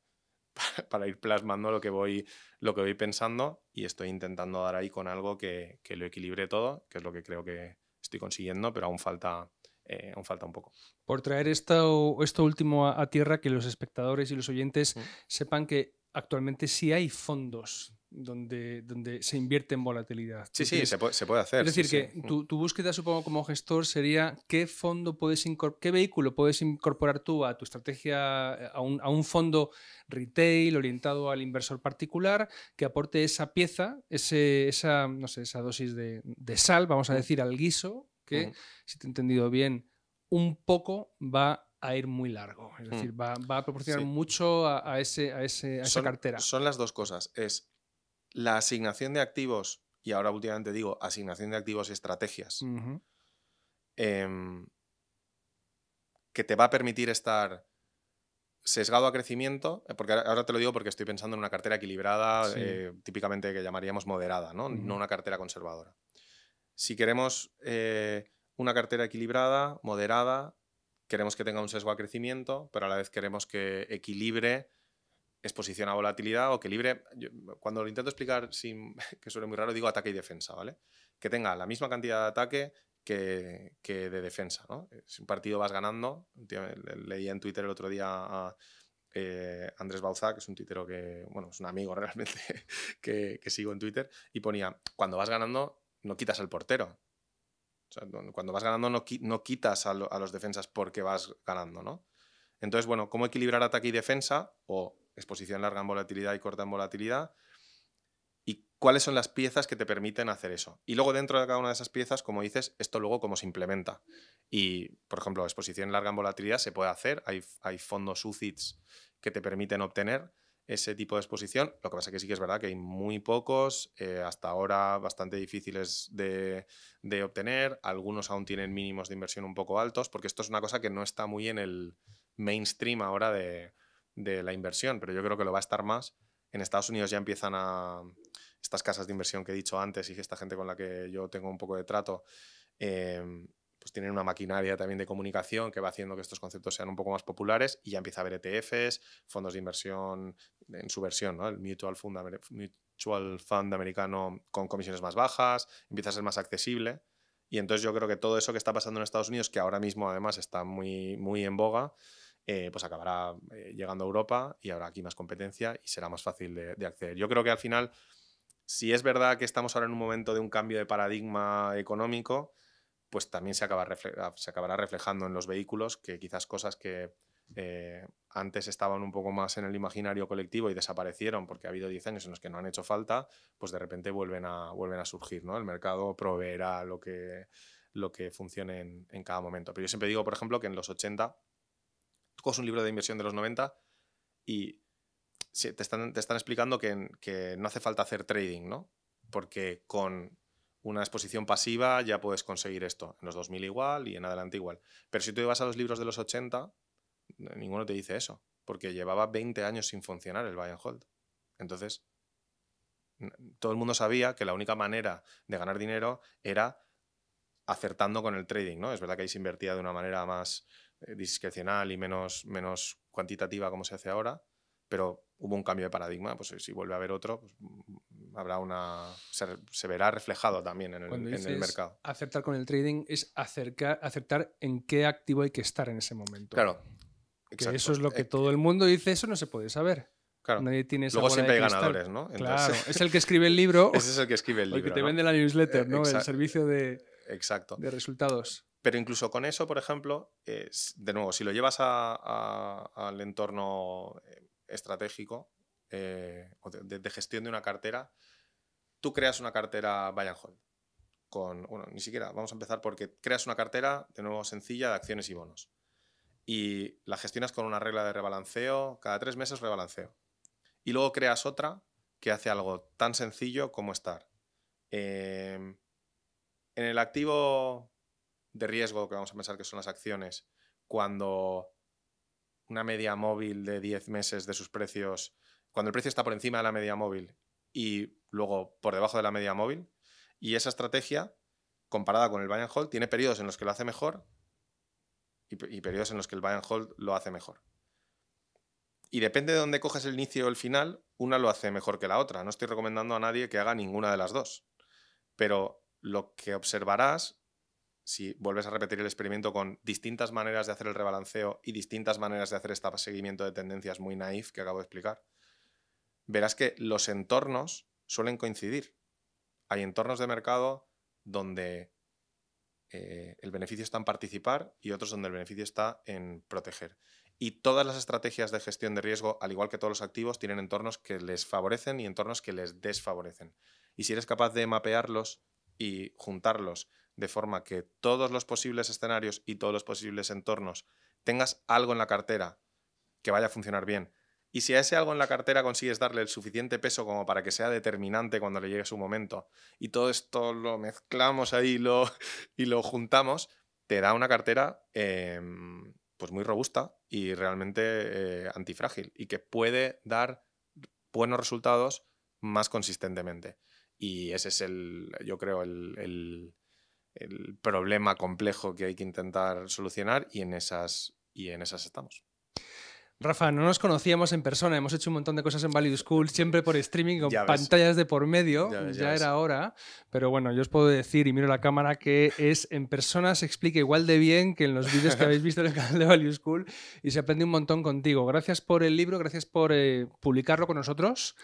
para ir plasmando lo que, voy, lo que voy pensando y estoy intentando dar ahí con algo que, que lo equilibre todo, que es lo que creo que estoy consiguiendo, pero aún falta, eh, falta un poco. Por traer esto, esto último a, tierra, que los espectadores y los oyentes sepan que actualmente sí hay fondos donde, donde se invierte en volatilidad. Sí, sí, se puede, hacer. Es decir, que Tu, búsqueda, supongo, como gestor sería qué fondo puedes qué vehículo puedes incorporar tú a tu estrategia, a un, fondo retail orientado al inversor particular que aporte esa pieza, ese, esa, esa dosis de, sal, vamos a decir, al guiso, que, si te he entendido bien, un poco va a ir muy largo. Es mm. decir, va, a proporcionar mucho a, ese, a, ese, esa cartera. Son las dos cosas. Es la asignación de activos, y ahora últimamente digo asignación de activos y estrategias, em, que te va a permitir estar sesgado a crecimiento, eh, porque ahora te lo digo porque estoy pensando en una cartera equilibrada, eh, típicamente que llamaríamos moderada, ¿no? una cartera conservadora. Si queremos eh, una cartera equilibrada, moderada, queremos que tenga un sesgo a crecimiento, pero a la vez queremos que equilibre exposición a volatilidad o que libre, cuando lo intento explicar, *laughs* que suele muy raro, digo ataque y defensa, ¿vale? Que tenga la misma cantidad de ataque que, de defensa, ¿no? Si un partido vas ganando, leía en Twitter el otro día a, eh, Andrés Bauzá, que es un tuitero que, bueno, es un amigo *laughs* realmente que, sigo en Twitter, y ponía, cuando vas ganando, no quitas al portero. O sea, cuando vas ganando, no, no quitas a, a, los defensas porque vas ganando, ¿no? Entonces, bueno, ¿cómo equilibrar ataque y defensa? O exposición larga en volatilidad y corta en volatilidad, y cuáles son las piezas que te permiten hacer eso. Y luego dentro de cada una de esas piezas, como dices, esto luego cómo se implementa. Y, por ejemplo, exposición larga en volatilidad se puede hacer, hay, fondos UCITS que te permiten obtener ese tipo de exposición. Lo que pasa que sí que es verdad que hay muy pocos, eh, hasta ahora bastante difíciles de, de, obtener, algunos aún tienen mínimos de inversión un poco altos, porque esto es una cosa que no está muy en el mainstream ahora de, de la inversión, pero yo creo que lo va a estar más. En Estados Unidos ya empiezan a mm, estas casas de inversión que he dicho antes y esta gente con la que yo tengo un poco de trato, em, pues tienen una maquinaria también de comunicación que va haciendo que estos conceptos sean un poco más populares y ya empieza a haber ETFs, fondos de inversión en su versión, el mutual fund, mutual fund americano con comisiones más bajas, empieza a ser más accesible. Y entonces yo creo que todo eso que está pasando en Estados Unidos, que ahora mismo además está muy, muy en boga, eh, pues acabará eh, llegando a Europa y habrá aquí más competencia y será más fácil de, acceder. Yo creo que al final, si es verdad que estamos ahora en un momento de un cambio de paradigma económico, pues también se, acaba ah, se acabará reflejando en los vehículos que quizás cosas que eh, antes estaban un poco más en el imaginario colectivo y desaparecieron porque ha habido 10 años en los que no han hecho falta, pues de repente vuelven a, vuelven a surgir. ¿no? El mercado proveerá lo que, lo que funcione en, en cada momento. Pero yo siempre digo, por ejemplo, que en los 80 coges un libro de inversión de los 90 y te están, te están explicando que, no hace falta hacer trading, ¿no? Porque con una exposición pasiva ya puedes conseguir esto. En los 2000 igual y en adelante igual. Pero si tú vas a los libros de los 80, ninguno te dice eso. Porque llevaba 20 años sin funcionar el buy and hold. Entonces, todo el mundo sabía que la única manera de ganar dinero era acertando con el trading, ¿no? Es verdad que ahí se invertía de una manera más eh, discrecional y menos, menos cuantitativa como se hace ahora, pero hubo un cambio de paradigma, pues eh, si vuelve a haber otro, pues, mm, habrá una se, verá reflejado también en el, mercado. Aceptar con el trading es acercar, acertar en qué activo hay que estar en ese momento. Claro. eso es lo pues, que eh, todo el mundo dice, eso no se puede saber. Claro. Nadie tiene esa Luego siempre hay ganadores, *laughs* es el que escribe el libro. Ese es el que escribe el libro. te vende la newsletter, El servicio de, Exacto. de resultados. Pero incluso con eso, por ejemplo, eh, de nuevo, si lo llevas al entorno eh, estratégico eh, o de, gestión de una cartera, tú creas una cartera buy and hold. Con, bueno, ni siquiera, vamos a empezar porque creas una cartera, de nuevo, sencilla de acciones y bonos. Y la gestionas con una regla de rebalanceo, cada tres meses rebalanceo. Y luego creas otra que hace algo tan sencillo como estar. Em, en el activo de riesgo, que vamos a pensar que son las acciones, cuando una media móvil de 10 meses de sus precios, cuando el precio está por encima de la media móvil y luego por debajo de la media móvil, y esa estrategia, comparada con el buy and hold, tiene periodos en los que lo hace mejor y, y periodos en los que el buy and hold lo hace mejor. Y depende de dónde coges el inicio o el final, una lo hace mejor que la otra. No estoy recomendando a nadie que haga ninguna de las dos. Pero lo que observarás si vuelves a repetir el experimento con distintas maneras de hacer el rebalanceo y distintas maneras de hacer este seguimiento de tendencias muy naif que acabo de explicar, verás que los entornos suelen coincidir. Hay entornos de mercado donde eh, el beneficio está en participar y otros donde el beneficio está en proteger. Y todas las estrategias de gestión de riesgo, al igual que todos los activos, tienen entornos que les favorecen y entornos que les desfavorecen. Y si eres capaz de mapearlos y juntarlos de forma que todos los posibles escenarios y todos los posibles entornos tengas algo en la cartera que vaya a funcionar bien. Y si a ese algo en la cartera consigues darle el suficiente peso como para que sea determinante cuando le llegue su momento, y todo esto lo mezclamos ahí lo, *laughs* y lo juntamos, te da una cartera em, pues muy robusta y realmente eh, antifrágil y que puede dar buenos resultados más consistentemente. Y ese es el, yo creo, el, el problema complejo que hay que intentar solucionar y en esas, y en esas estamos. Rafa, no nos conocíamos en persona, hemos hecho un montón de cosas en Value School, siempre por streaming, con pantallas de por medio, ya, era hora, pero bueno, yo os puedo decir, y miro la cámara, que es en persona se explica igual de bien que en los vídeos que habéis visto en el canal de Value School, y se aprende un montón contigo. Gracias por el libro, gracias por eh, publicarlo con nosotros.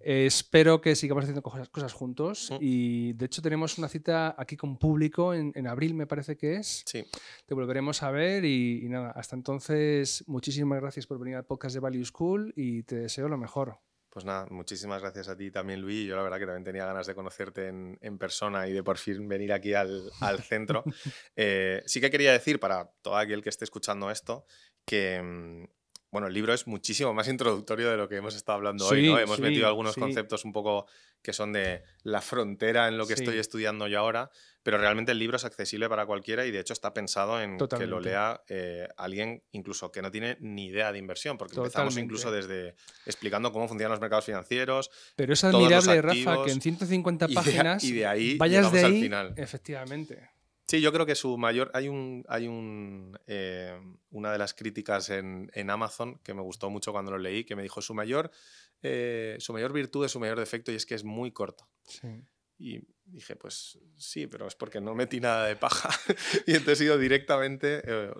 Eh, espero que sigamos haciendo cosas, juntos. Mm. Y de hecho, tenemos una cita aquí con público en, abril, me parece que es. Sí. Te volveremos a ver. Y, nada, hasta entonces, muchísimas gracias por venir al podcast de Value School y te deseo lo mejor. Pues nada, muchísimas gracias a ti también, Luis. Yo la verdad que también tenía ganas de conocerte en, persona y de por fin venir aquí al, centro. *laughs* Eh, sí que quería decir para todo aquel que esté escuchando esto que mm, bueno, el libro es muchísimo más introductorio de lo que hemos estado hablando hoy, Hemos metido algunos conceptos un poco que son de la frontera en lo que estoy estudiando yo ahora, pero realmente el libro es accesible para cualquiera y de hecho está pensado en que lo lea eh, alguien incluso que no tiene ni idea de inversión, porque empezamos incluso desde explicando cómo funcionan los mercados financieros. Pero es admirable, Rafa, que en 150 páginas *laughs* y de, ahí vayas de final. Efectivamente. Sí, yo creo que su mayor. Hay un. Hay un eh, una de las críticas en, Amazon que me gustó mucho cuando lo leí, que me dijo su mayor. Eh, su mayor virtud es su mayor defecto y es que es muy corto. Y dije, pues sí, pero es porque no metí nada de paja. *laughs* y entonces he ido directamente. Eh,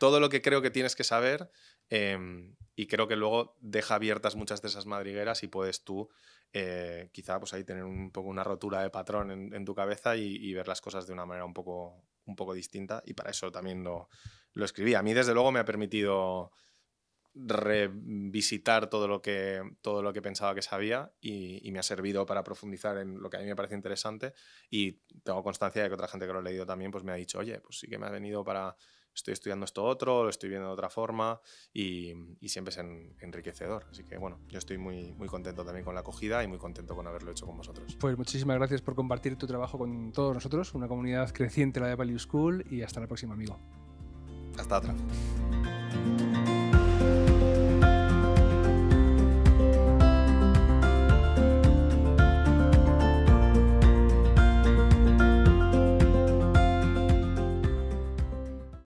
todo lo que creo que tienes que saber. Em, y creo que luego deja abiertas muchas de esas madrigueras y puedes tú eh, quizá pues ahí tener un poco una rotura de patrón en, tu cabeza y, ver las cosas de una manera un poco, un poco distinta. Y para eso también lo, lo escribí. A mí, desde luego, me ha permitido revisitar todo lo que, todo lo que pensaba que sabía y, y, me ha servido para profundizar en lo que a mí me parece interesante y tengo constancia de que otra gente que lo ha leído también pues me ha dicho, oye, pues sí que me ha venido para estoy estudiando esto otro, lo estoy viendo de otra forma y, siempre es enriquecedor. Así que bueno, yo estoy muy, muy contento también con la acogida y muy contento con haberlo hecho con vosotros. Pues muchísimas gracias por compartir tu trabajo con todos nosotros, una comunidad creciente la de Value School y hasta la próxima, amigo. Hasta atrás.